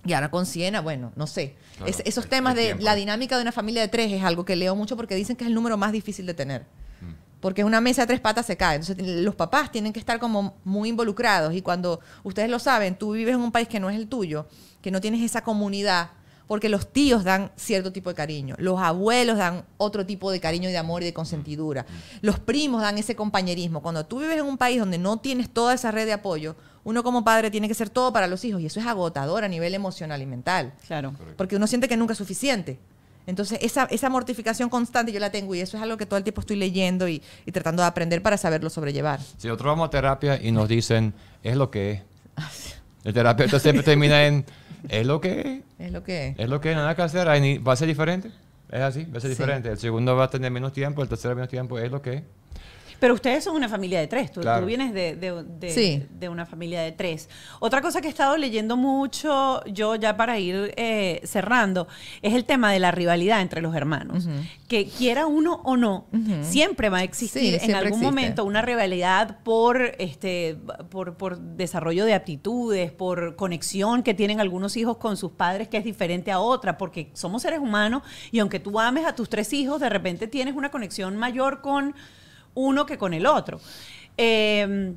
Speaker 3: Y ahora con Siena, bueno, no sé. esos temas de la dinámica de una familia de tres es algo que leo mucho porque dicen que es el número más difícil de tener. porque mm. Porque una mesa de tres patas se cae. Entonces los papás tienen que estar como muy involucrados. Y cuando ustedes lo saben, tú vives en un país que no es el tuyo, que no tienes esa comunidad, porque los tíos dan cierto tipo de cariño, los abuelos dan otro tipo de cariño y de amor y de mm. consentidura, mm. los primos dan ese compañerismo. Cuando tú vives en un país donde no tienes toda esa red de apoyo, uno como padre tiene que ser todo para los hijos y eso es agotador a nivel emocional y mental. Claro. Porque uno siente que nunca es suficiente. Entonces, esa, esa, mortificación constante yo la tengo y eso es algo que todo el tiempo estoy leyendo y, tratando de aprender para saberlo sobrellevar.
Speaker 2: Si nosotros vamos a terapia y nos dicen, es lo que es. El terapeuta siempre termina en, es lo que es. Es lo que es. Es lo que es, nada que hacer, va a ser diferente. Es así, va a ser diferente. El segundo va a tener menos tiempo, el tercero menos tiempo, es lo que es.
Speaker 1: Pero ustedes son una familia de tres, tú, vienes de, una familia de tres. Otra cosa que he estado leyendo mucho, yo ya para ir eh, cerrando, es el tema de la rivalidad entre los hermanos. Que quiera uno o no, siempre va a existir en algún momento una rivalidad por, este, por, por desarrollo de aptitudes, por conexión que tienen algunos hijos con sus padres que es diferente a otra, porque somos seres humanos y aunque tú ames a tus tres hijos, de repente tienes una conexión mayor con uno que con el otro. Em,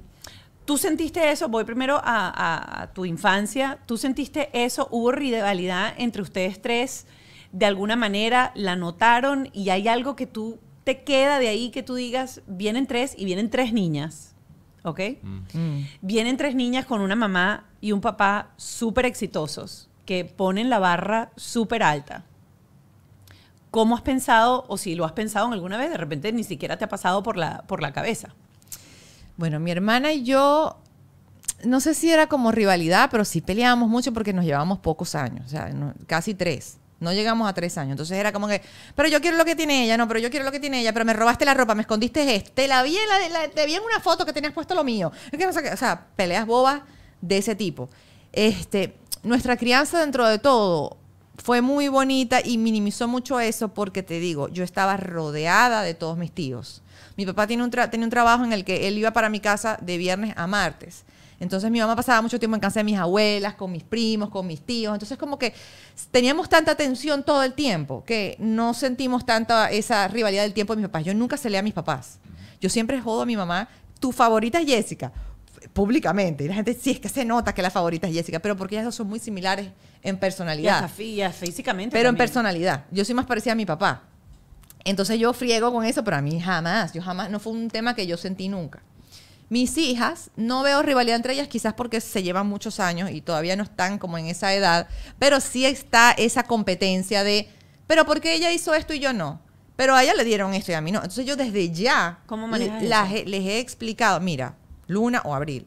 Speaker 1: ¿Tú sentiste eso? Voy primero a, tu infancia. ¿Tú sentiste eso? ¿Hubo rivalidad entre ustedes tres? ¿De alguna manera la notaron? ¿Y hay algo que tú te queda de ahí que tú digas, vienen tres y vienen tres niñas? ¿Ok? Mm. Mm. Vienen tres niñas con una mamá y un papá súper exitosos, que ponen la barra súper alta. ¿Cómo has pensado, o si lo has pensado en alguna vez, de repente ni siquiera te ha pasado por la, por la cabeza?
Speaker 3: Bueno, mi hermana y yo, no sé si era como rivalidad, pero sí peleábamos mucho porque nos llevábamos pocos años, o sea, casi tres. No llegamos a tres años. Entonces era como que, pero yo quiero lo que tiene ella, no, pero yo quiero lo que tiene ella, pero me robaste la ropa, me escondiste esto, te la vi en, vi en una foto que tenías puesto lo mío. que o sea, peleas bobas de ese tipo. Este, nuestra crianza dentro de todo fue muy bonita y minimizó mucho eso porque te digo, yo estaba rodeada de todos mis tíos. Mi papá tiene un tenía un trabajo en el que él iba para mi casa de viernes a martes. Entonces mi mamá pasaba mucho tiempo en casa de mis abuelas, con mis primos, con mis tíos. Entonces como que teníamos tanta tensión todo el tiempo que no sentimos tanta esa rivalidad del tiempo de mis papás. Yo nunca le a mis papás. Yo siempre jodo a mi mamá, tu favorita es Jessica públicamente. Y la gente, sí, es que se nota que la favorita es Jessica, pero porque ellas son muy similares en personalidad.
Speaker 1: físicamente. Pero en
Speaker 3: personalidad. Yo sí más parecía a mi papá. Entonces yo friego con eso, pero a mí jamás, yo jamás, no fue un tema que yo sentí nunca. Mis hijas, no veo rivalidad entre ellas, quizás porque se llevan muchos años y todavía no están como en esa edad, pero sí está esa competencia de, pero ¿por qué ella hizo esto y yo no? Pero a ella le dieron esto y a mí no. Entonces yo desde ya ¿Cómo les, les he explicado, mira, luna o abril.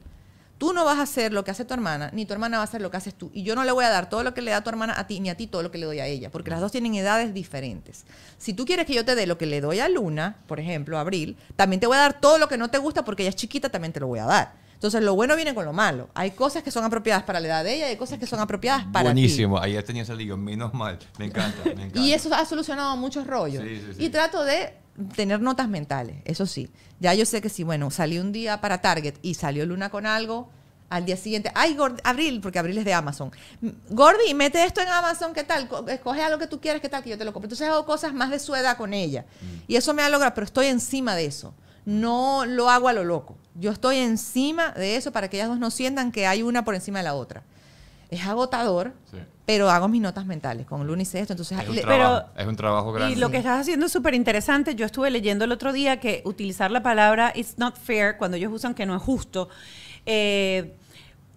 Speaker 3: Tú no vas a hacer lo que hace tu hermana, ni tu hermana va a hacer lo que haces tú. Y yo no le voy a dar todo lo que le da tu hermana a ti, ni a ti todo lo que le doy a ella, porque las dos tienen edades diferentes. Si tú quieres que yo te dé lo que le doy a Luna, por ejemplo, Abril, también te voy a dar todo lo que no te gusta, porque ella es chiquita, también te lo voy a dar. Entonces, lo bueno viene con lo malo. Hay cosas que son apropiadas para la edad de ella y hay cosas que son apropiadas para Buenísimo.
Speaker 2: Ahí ya tenía ese lío, menos mal. Me encanta, me encanta.
Speaker 3: Y eso ha solucionado muchos rollos. Sí, sí, sí. Y trato de tener notas mentales, eso sí. Ya yo sé que si, bueno, salí un día para Target y salió Luna con algo, al día siguiente, ay, Abril, porque Abril es de Amazon. Mm, Gordi, mete esto en Amazon, ¿qué tal? Escoge algo que tú quieres, ¿qué tal? Que yo te lo compro. Entonces hago cosas más de su edad con ella. Mm. Y eso me ha logrado, pero estoy encima de eso. No lo hago a lo loco. Yo estoy encima de eso para que ellas dos no sientan que hay una por encima de la otra es agotador, pero hago mis notas mentales con el lunes esto. Entonces, es un, trabajo,
Speaker 2: pero, es un trabajo grande. Y lo que
Speaker 3: estás
Speaker 1: haciendo es súper interesante. Yo estuve leyendo el otro día que utilizar la palabra it's not fair, cuando ellos usan que no es justo, eh,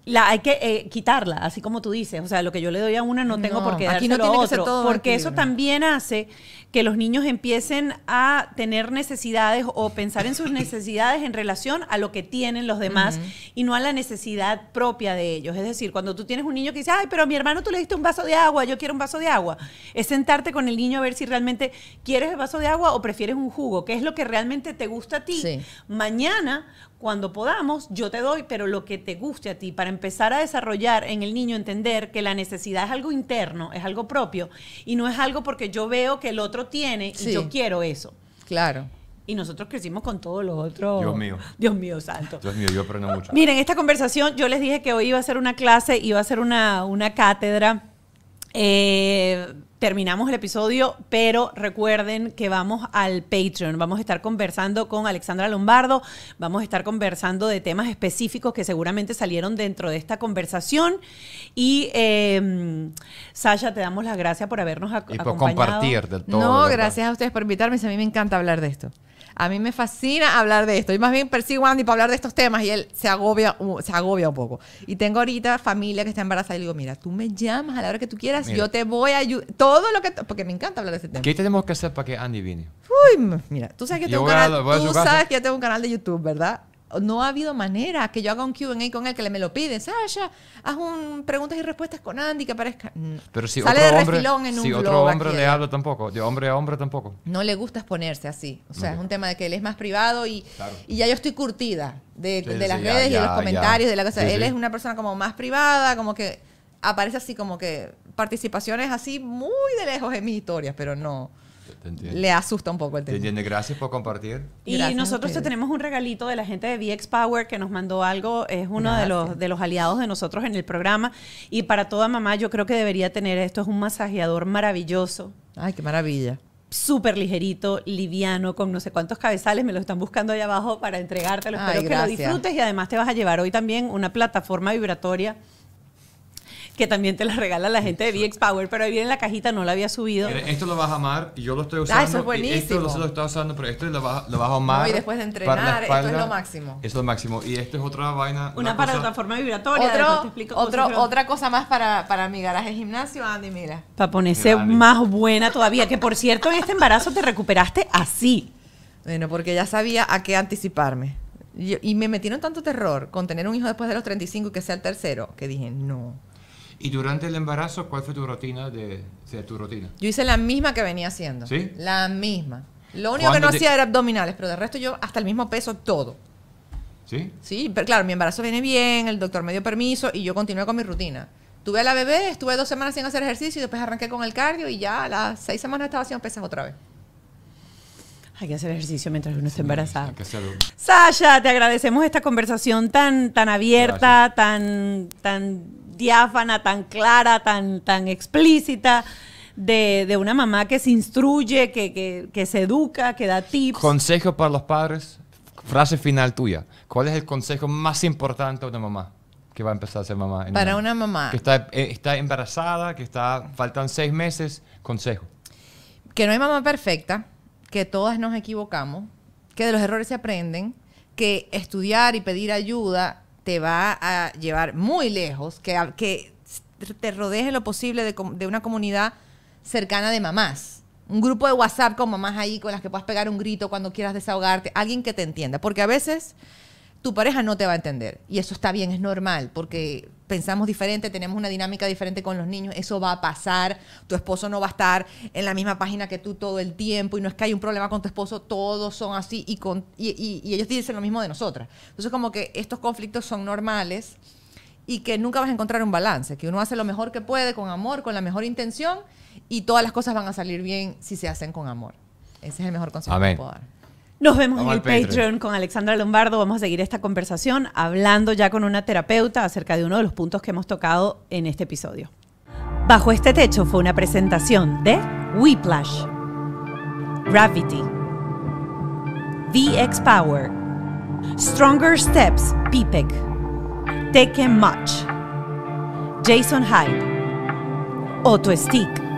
Speaker 1: la hay que eh, quitarla, así como tú dices. O sea, lo que yo le doy a una no tengo por qué dárselo no a otro. porque eso también hace que los niños empiecen a tener necesidades o pensar en sus necesidades en relación a lo que tienen los demás y no a la necesidad propia de ellos. Es decir, cuando tú tienes un niño que dice, ay, pero a mi hermano tú le diste un vaso de agua, yo quiero un vaso de agua, es sentarte con el niño a ver si realmente quieres el vaso de agua o prefieres un jugo, qué es lo que realmente te gusta a ti. Mañana, cuando podamos, yo te doy, pero lo que te guste a ti, para empezar a desarrollar en el niño, entender que la necesidad es algo interno, es algo propio, y no es algo porque yo veo que el otro tiene y yo quiero eso. Claro. Y nosotros crecimos con todo los otro. Dios mío. Dios mío, santo.
Speaker 2: Dios mío, yo aprendo mucho. Miren,
Speaker 1: esta conversación, yo les dije que hoy iba a ser una clase, iba a ser una, una cátedra. Eh, terminamos el episodio, pero recuerden que vamos al Patreon. Vamos a estar conversando con Alexandra Lombardo, vamos a estar conversando de temas específicos que seguramente salieron dentro de esta conversación. Y em, Sasha, te damos las gracias por habernos acompañado. y por compartir del todo. No, gracias a ustedes por invitarme. A mí me encanta hablar de esto.
Speaker 3: A mí me fascina hablar de esto. Y más bien persigo a Andy para hablar de estos temas y él se agobia, se agobia un poco. Y tengo ahorita familia que está embarazada y le digo, mira, tú me llamas a la hora que tú quieras, yo te voy a ayudar. Todo lo que... Porque me encanta hablar de ese tema.
Speaker 2: ¿Qué tenemos que hacer para que Andy vine? Uy, mira, tú sabes que tengo, tú sabes que
Speaker 3: yo tengo un canal de YouTube, ¿verdad? no ha habido manera que yo haga un QA con él que le me lo pide. Sasha, haz un preguntas y respuestas con Andy que aparezca. Mm.
Speaker 2: Pero si Sale otro de hombre, en un otro hombre le eh. habla tampoco, de hombre a hombre tampoco.
Speaker 3: No le gusta exponerse así. O sea, es un tema de que él es más privado y, ya yo estoy curtida de, las redes y de los comentarios, de la cosa. él es una persona como más privada, como que aparece así como que participaciones así muy
Speaker 1: de lejos en mis historias, pero no le asusta un poco el tema.
Speaker 2: Gracias por compartir. Y nosotros te
Speaker 1: tenemos un regalito de la gente de VX Power que nos mandó algo. Es uno de los, de los aliados de nosotros en el programa. Y para toda mamá, yo creo que debería tener esto. Es un masajeador maravilloso. Ay, qué maravilla súper ligerito, liviano, con no sé cuántos cabezales. Me lo están buscando ahí abajo para entregártelo. Espero que lo disfrutes y además te vas a llevar hoy también una plataforma vibratoria que también te la regala la gente de VX Power, pero ahí viene la cajita, no la había subido. esto
Speaker 2: lo vas a amar, yo lo estoy ah, usando. Ah, eso es buenísimo. Esto lo, lo usando, pero esto lo vas, a amar. y después de entrenar, esto es lo máximo. Esto es lo máximo. Y esto es otra vaina. Una, para otra
Speaker 1: vibratoria.
Speaker 3: otra cosa más para, para mi garaje gimnasio, Andy, mira.
Speaker 1: Para ponerse más buena todavía, que por cierto, en este embarazo te recuperaste así. Bueno,
Speaker 3: porque ya sabía a qué anticiparme. y me metieron tanto terror con tener un hijo después de los 35 y que sea el tercero,
Speaker 2: que dije, no. ¿Y durante el embarazo cuál fue tu rutina de, tu rutina?
Speaker 3: Yo hice la misma que venía haciendo. ¿Sí? La misma. Lo único que no hacía era abdominales, pero de resto yo hasta el mismo peso todo. ¿Sí? Sí, pero claro, mi embarazo viene bien, el doctor me dio permiso y yo continué con mi rutina. Tuve a la bebé, estuve dos semanas sin hacer ejercicio y después arranqué con el
Speaker 1: cardio y ya a las seis semanas estaba haciendo pesas otra vez. Hay que hacer ejercicio mientras uno está embarazada. Sasha, te agradecemos esta conversación tan, tan abierta, tan, tan diáfana, tan clara, tan, tan explícita. De, una mamá que se instruye, que, se educa, que da tips.
Speaker 2: Consejo para los padres, frase final tuya. ¿Cuál es el consejo más importante de una mamá? que va a empezar a ser mamá. Para
Speaker 3: una, mamá. Que
Speaker 2: está, eh, está, embarazada, que está, faltan seis meses. Consejo.
Speaker 3: Que no hay mamá perfecta, que todas nos equivocamos, que de los errores se aprenden, que estudiar y pedir ayuda te va a llevar muy lejos, que, que te rodees lo posible de, de, una comunidad cercana de mamás. Un grupo de WhatsApp con mamás ahí con las que puedas pegar un grito cuando quieras desahogarte. Alguien que te entienda. Porque a veces tu pareja no te va a entender. Y eso está bien, es normal. Porque pensamos diferente, tenemos una dinámica diferente con los niños, eso va a pasar, tu esposo no va a estar en la misma página que tú todo el tiempo y no es que hay un problema con tu esposo, todos son así y, con, y, ellos dicen lo mismo de nosotras. Entonces como que estos conflictos son normales y que nunca vas a encontrar un balance, que uno hace lo mejor que puede con amor, con la mejor intención
Speaker 1: y todas las cosas van a salir bien si se hacen con amor. Ese es el mejor consejo que puedo dar. Nos vemos en el Patreon. con Alexandra Lombardo. Vamos a seguir esta conversación hablando ya con una terapeuta acerca de uno de los puntos que hemos tocado en este episodio. Bajo este techo fue una presentación de Whiplash, Gravity, VX Power, Stronger Steps, PIPEC, Take Much, Jason Hyde, Otto Stick.